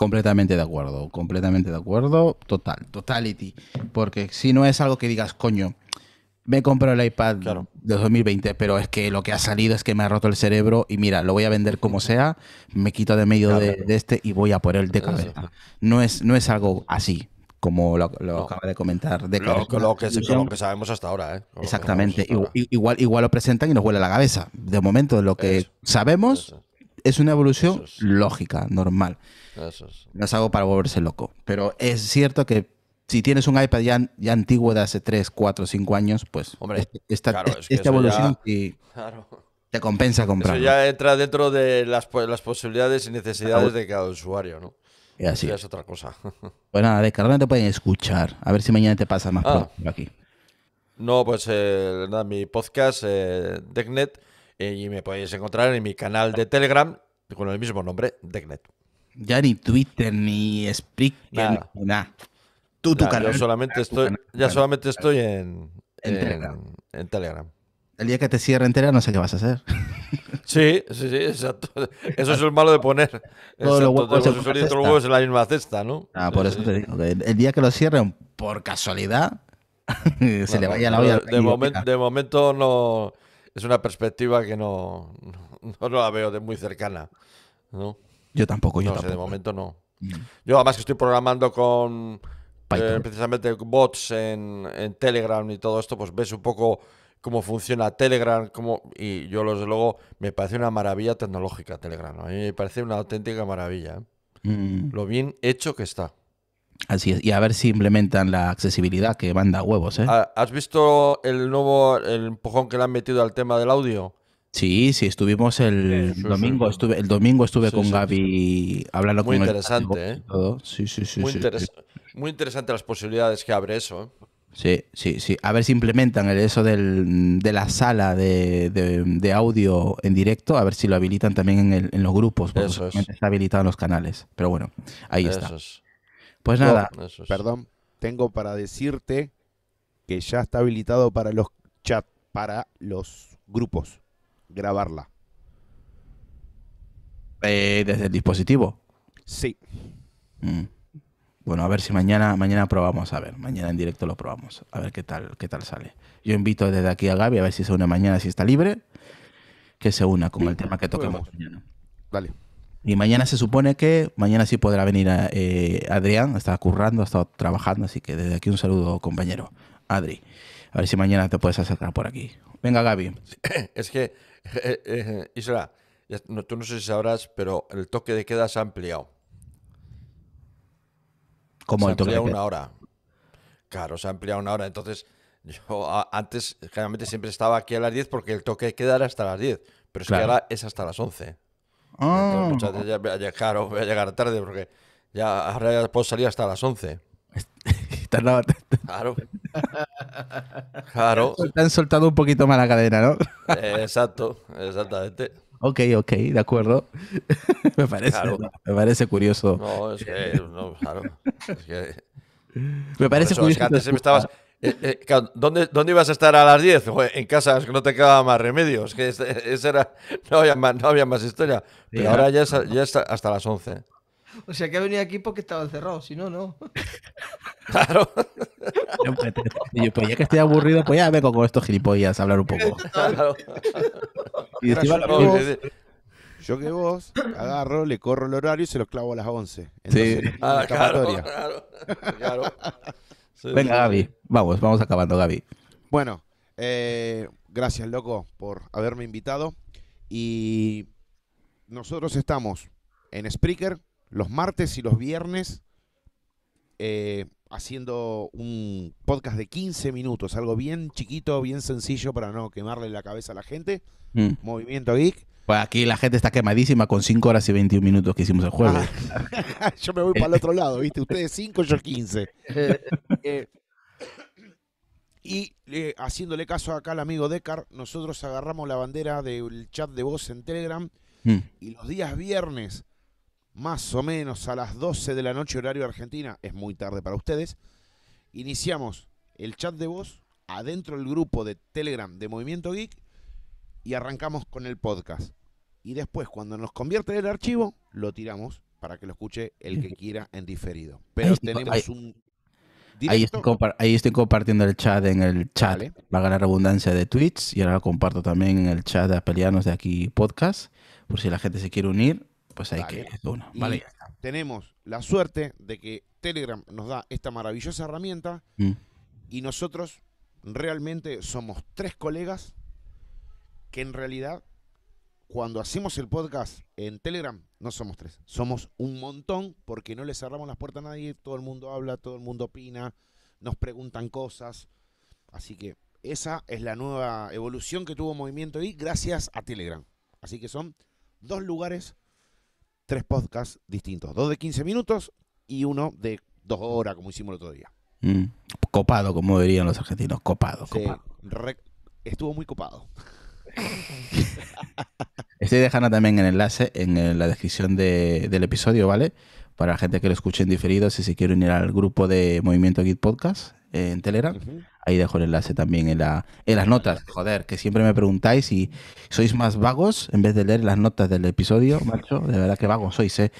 Completamente de acuerdo, completamente de acuerdo, total, totality. Porque si no es algo que digas, coño, me compro el iPad de 2020, pero es que lo que ha salido es que me ha roto el cerebro y mira, lo voy a vender como sea, me quito de medio de, este y voy a poner el de cabeza. No es, no es algo así, como lo, acaba de comentar. De lo, que, sabemos hasta ahora. ¿eh? Exactamente. Igual, igual lo presentan y nos huele la cabeza. De momento, lo que sabemos es una evolución lógica, normal no es. algo hago para volverse loco. Pero es cierto que si tienes un iPad ya, ya antiguo de hace 3, 4, 5 años, pues Hombre, este, esta, esta evolución te compensa comprar. Eso ya entra dentro de las, las posibilidades y necesidades de cada usuario, ¿no? Y así. es otra cosa. Pues nada, de te pueden escuchar. A ver si mañana te pasa más ah. aquí. No, pues eh, mi podcast, eh, DeckNet, eh, y me podéis encontrar en mi canal de Telegram con el mismo nombre, DeckNet. Ya ni Twitter, ni Spreaker, nada. nada. Tú, tu canal. Yo solamente estoy, ya solamente estoy en, Telegram. El día que te cierre entera no sé qué vas a hacer. Sí, sí, sí, exacto. Eso es lo malo de poner. Todos los huevos, los huevos en la misma cesta, ¿no? Ah, por eso te digo. el día que lo cierren, por casualidad, se le vaya la olla. De, momento, no. Es una perspectiva que no, no, no la veo de muy cercana, ¿no? Yo tampoco, yo no, de momento no. Mm. Yo además que estoy programando con eh, precisamente bots en, Telegram y todo esto, pues ves un poco cómo funciona Telegram, y yo desde luego me parece una maravilla tecnológica Telegram. A mí me parece una auténtica maravilla. ¿eh? Mm. Lo bien hecho que está. Así es, y a ver si implementan la accesibilidad que manda huevos, ¿eh? ah, ¿Has visto el nuevo el empujón que le han metido al tema del audio? Sí, sí, estuvimos el domingo, estuve el domingo estuve con Gaby hablando muy interesante, ¿eh? Sí, sí, sí. Muy, interesante muy, interesante las posibilidades que abre eso. ¿eh? Sí, sí, sí. A ver si implementan eso de la sala de, audio en directo, a ver si lo habilitan también en, los grupos, porque está habilitado en los canales. Pero bueno, ahí está. Pues nada. Perdón, tengo para decirte que ya está habilitado para los chat, para los grupos grabarla. Eh, ¿Desde el dispositivo? Sí. Mm. Bueno, a ver si mañana, mañana probamos, a ver, mañana en directo lo probamos, a ver qué tal, qué tal sale. Yo invito desde aquí a Gaby a ver si se une mañana, si está libre, que se una con el tema que toquemos mañana. vale Y mañana se supone que mañana sí podrá venir eh, Adrián, está currando, ha estado trabajando, así que desde aquí un saludo, compañero. Adri, a ver si mañana te puedes acercar por aquí. Venga, Gaby. Es que Eh, eh, Isla, no, tú no sé si sabrás, pero el toque de queda se ha ampliado. Como se el toque de una hora. Claro, se ha ampliado una hora. Entonces, yo antes generalmente siempre estaba aquí a las 10 porque el toque de queda era hasta las 10. Pero es que ahora es hasta las 11. muchas veces ya voy a llegar, voy a llegar tarde porque ya, ahora ya puedo salir hasta las 11. claro Claro. claro. Han soltado un poquito más la cadena, ¿no? Eh, exacto, exactamente. Ok, ok, de acuerdo. me, parece, curioso. No, es que, no, claro. Me parece curioso. antes me estabas, eh, eh, ¿dónde, ibas a estar a las 10? en casa, es que no te quedaba más remedio. Es que era, no, había más, historia. Pero ahora ya, es, ya está hasta las 11. O sea que he venido aquí porque estaba encerrado, si no, no. Claro. Y pues, yo, pues ya que estoy aburrido, pues ya vengo con estos gilipollas a hablar un poco. Claro. yo, que vos, agarro, le corro el horario y se lo clavo a las 11. sí, ah, claro, claro, Venga, Gaby, vamos, vamos acabando, Gaby. Bueno, eh, gracias, loco, por haberme invitado. Y nosotros estamos en Spreaker los martes y los viernes. Eh, haciendo un podcast de 15 minutos, algo bien chiquito, bien sencillo para no quemarle la cabeza a la gente. Mm. Movimiento Geek. Pues aquí la gente está quemadísima con 5 horas y 21 minutos que hicimos el jueves. Ah, yo me voy para el otro lado, ¿viste? Ustedes 5, yo 15. Eh, y eh, haciéndole caso acá al amigo Decar, nosotros agarramos la bandera del chat de voz en Telegram mm. y los días viernes más o menos a las 12 de la noche horario Argentina, es muy tarde para ustedes, iniciamos el chat de voz adentro del grupo de Telegram de Movimiento Geek y arrancamos con el podcast. Y después, cuando nos convierte el archivo, lo tiramos para que lo escuche el que quiera en diferido. Pero ahí, tenemos un... Ahí estoy, compartiendo el chat en el chat, va a ganar abundancia de tweets, y ahora comparto también en el chat de Apelianos de aquí podcast, por si la gente se quiere unir pues hay que uno. Vale. tenemos la suerte de que Telegram nos da esta maravillosa herramienta mm. y nosotros realmente somos tres colegas que en realidad cuando hacemos el podcast en Telegram no somos tres, somos un montón porque no le cerramos las puertas a nadie, todo el mundo habla, todo el mundo opina, nos preguntan cosas, así que esa es la nueva evolución que tuvo Movimiento y gracias a Telegram. Así que son dos lugares tres podcasts distintos, dos de 15 minutos y uno de dos horas, como hicimos el otro día. Mm. Copado, como dirían los argentinos, copado. copado. Estuvo muy copado. Estoy dejando también el enlace en eh, la descripción del episodio, ¿vale? Para la gente que lo escuche en diferido, si se quiere unir al grupo de Movimiento Git Podcast, en Ahí dejo el enlace también en, la, las notas. Joder, que siempre me preguntáis si sois más vagos en vez de leer las notas del episodio, macho. De verdad que vagos sois, ¿eh?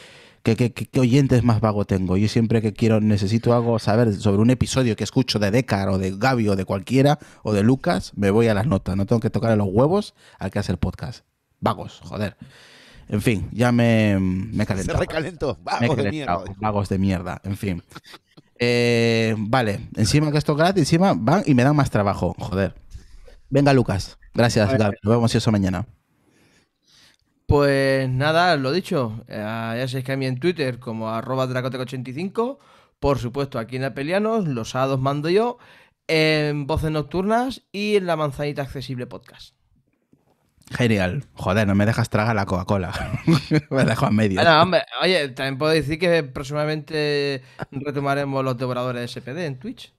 ¿Qué, oyentes más vagos tengo? Yo siempre que quiero, necesito algo saber sobre un episodio que escucho de Decar o de Gaby o de cualquiera o de Lucas, me voy a las notas. No tengo que tocar a los huevos al que hace el podcast. Vagos, joder. En fin, ya me, me Vagos de mierda. Vagos de mierda, en fin. Eh, vale, encima que esto es gratis, encima van y me dan más trabajo. Joder. Venga, Lucas. Gracias, Nos vemos eso mañana. Pues nada, lo dicho. Eh, ya sabéis que a mí en Twitter como arroba dracoteca85. Por supuesto, aquí en Apelianos, los sábados mando yo, en Voces Nocturnas y en la Manzanita Accesible Podcast. Genial. Joder, no me dejas tragar la Coca-Cola. me dejo a medio. oye, también puedo decir que próximamente retomaremos los devoradores de SPD en Twitch.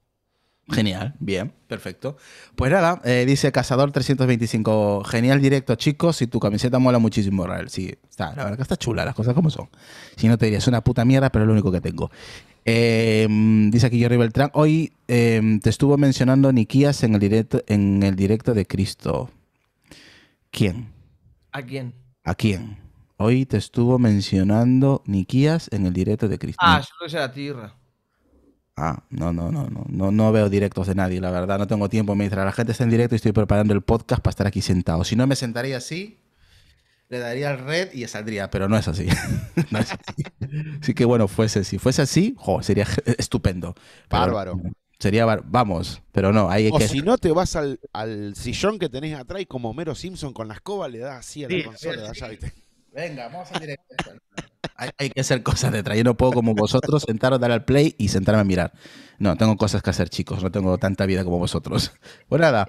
Genial, bien, perfecto. Pues nada, eh, dice Cazador325, genial directo, chicos, y tu camiseta mola muchísimo, Rael. Sí, está, la verdad que está chula, las cosas como son. Si no te diría, es una puta mierda, pero es lo único que tengo. Em, dice aquí Jerry Beltrán, hoy em, te estuvo mencionando Nikias en el directo, en el directo de Cristo quién? ¿A quién? ¿A quién? Hoy te estuvo mencionando Niquías en el directo de Cristian. Ah, solo es la tierra. Ah, no, no, no, no, no, veo directos de nadie, la verdad, no tengo tiempo. Mientras la gente está en directo y estoy preparando el podcast para estar aquí sentado. Si no, me sentaría así, le daría el red y saldría, pero no es así. así. que bueno, fuese Si fuese así, jo, sería estupendo. Bárbaro sería, vamos, pero no, hay que... si no te vas al, sillón que tenés atrás y como Homero Simpson con la escoba le das así a la consola, ¿viste? Venga, vamos a directo. hay, hay, que hacer cosas detrás. Yo no puedo como vosotros sentaros, dar al play y sentarme a mirar. No, tengo cosas que hacer, chicos. No tengo tanta vida como vosotros. Pues nada,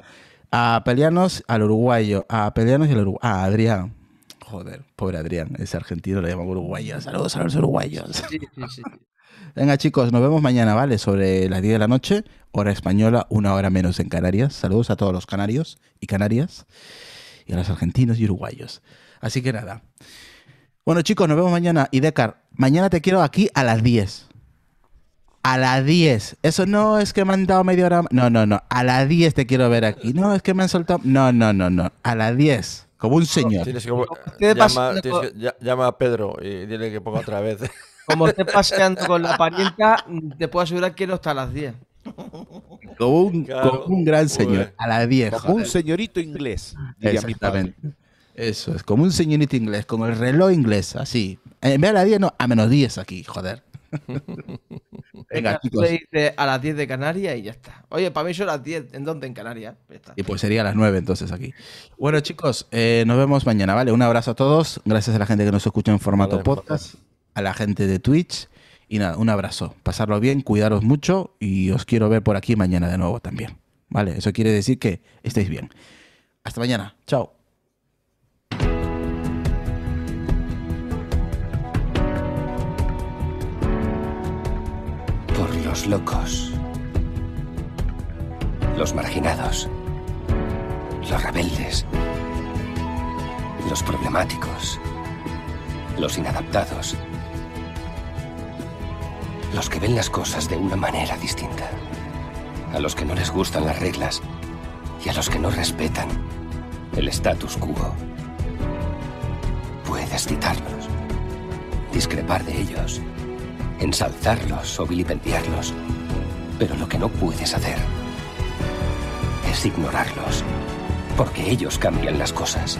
a pelearnos al uruguayo, a pelearnos al uruguayo. Ah, Adrián. Joder, pobre Adrián, ese argentino, le llaman uruguayo. Saludos a los uruguayos. Sí, sí, sí. Venga, chicos, nos vemos mañana, ¿vale? Sobre las 10 de la noche, hora española, una hora menos en Canarias. Saludos a todos los canarios y canarias, y a los argentinos y uruguayos. Así que nada. Bueno, chicos, nos vemos mañana. Y Decar, mañana te quiero aquí a las 10. A las 10. Eso no es que me han dado media hora. No, no, no. A las 10 te quiero ver aquí. No, es que me han soltado. No, no, no, no. A las 10. Como un señor. ¿Qué llama, llama, a Pedro y dile que ponga otra vez. Como esté paseando con la parienta, te puedo asegurar que no está a las 10. Como un, gran señor, a las 10. Como un señorito inglés, Eso es, como un señorito inglés, como el reloj inglés, así. En vez de a las 10, a menos 10 aquí, joder. Venga, chicos. a las 10 de Canarias y ya está. Oye, para mí son las 10. ¿En dónde? En Canarias. Y pues sería a las 9 entonces aquí. Bueno, chicos, eh, nos vemos mañana, ¿vale? Un abrazo a todos. Gracias a la gente que nos escucha en formato podcast a la gente de Twitch. Y nada, un abrazo. Pasarlo bien, cuidaros mucho y os quiero ver por aquí mañana de nuevo también. ¿Vale? Eso quiere decir que estéis bien. Hasta mañana. Chao. Por los locos. Los marginados. Los rebeldes. Los problemáticos. Los inadaptados los que ven las cosas de una manera distinta. A los que no les gustan las reglas. Y a los que no respetan el status quo. Puedes citarlos. Discrepar de ellos. Ensalzarlos o vilipendiarlos. Pero lo que no puedes hacer es ignorarlos. Porque ellos cambian las cosas.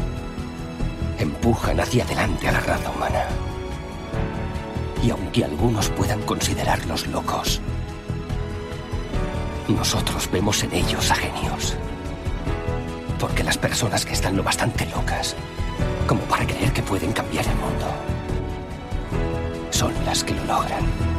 Empujan hacia adelante a la raza humana. Y aunque algunos puedan considerarlos locos, nosotros vemos en ellos a genios. Porque las personas que están lo bastante locas, como para creer que pueden cambiar el mundo, son las que lo logran.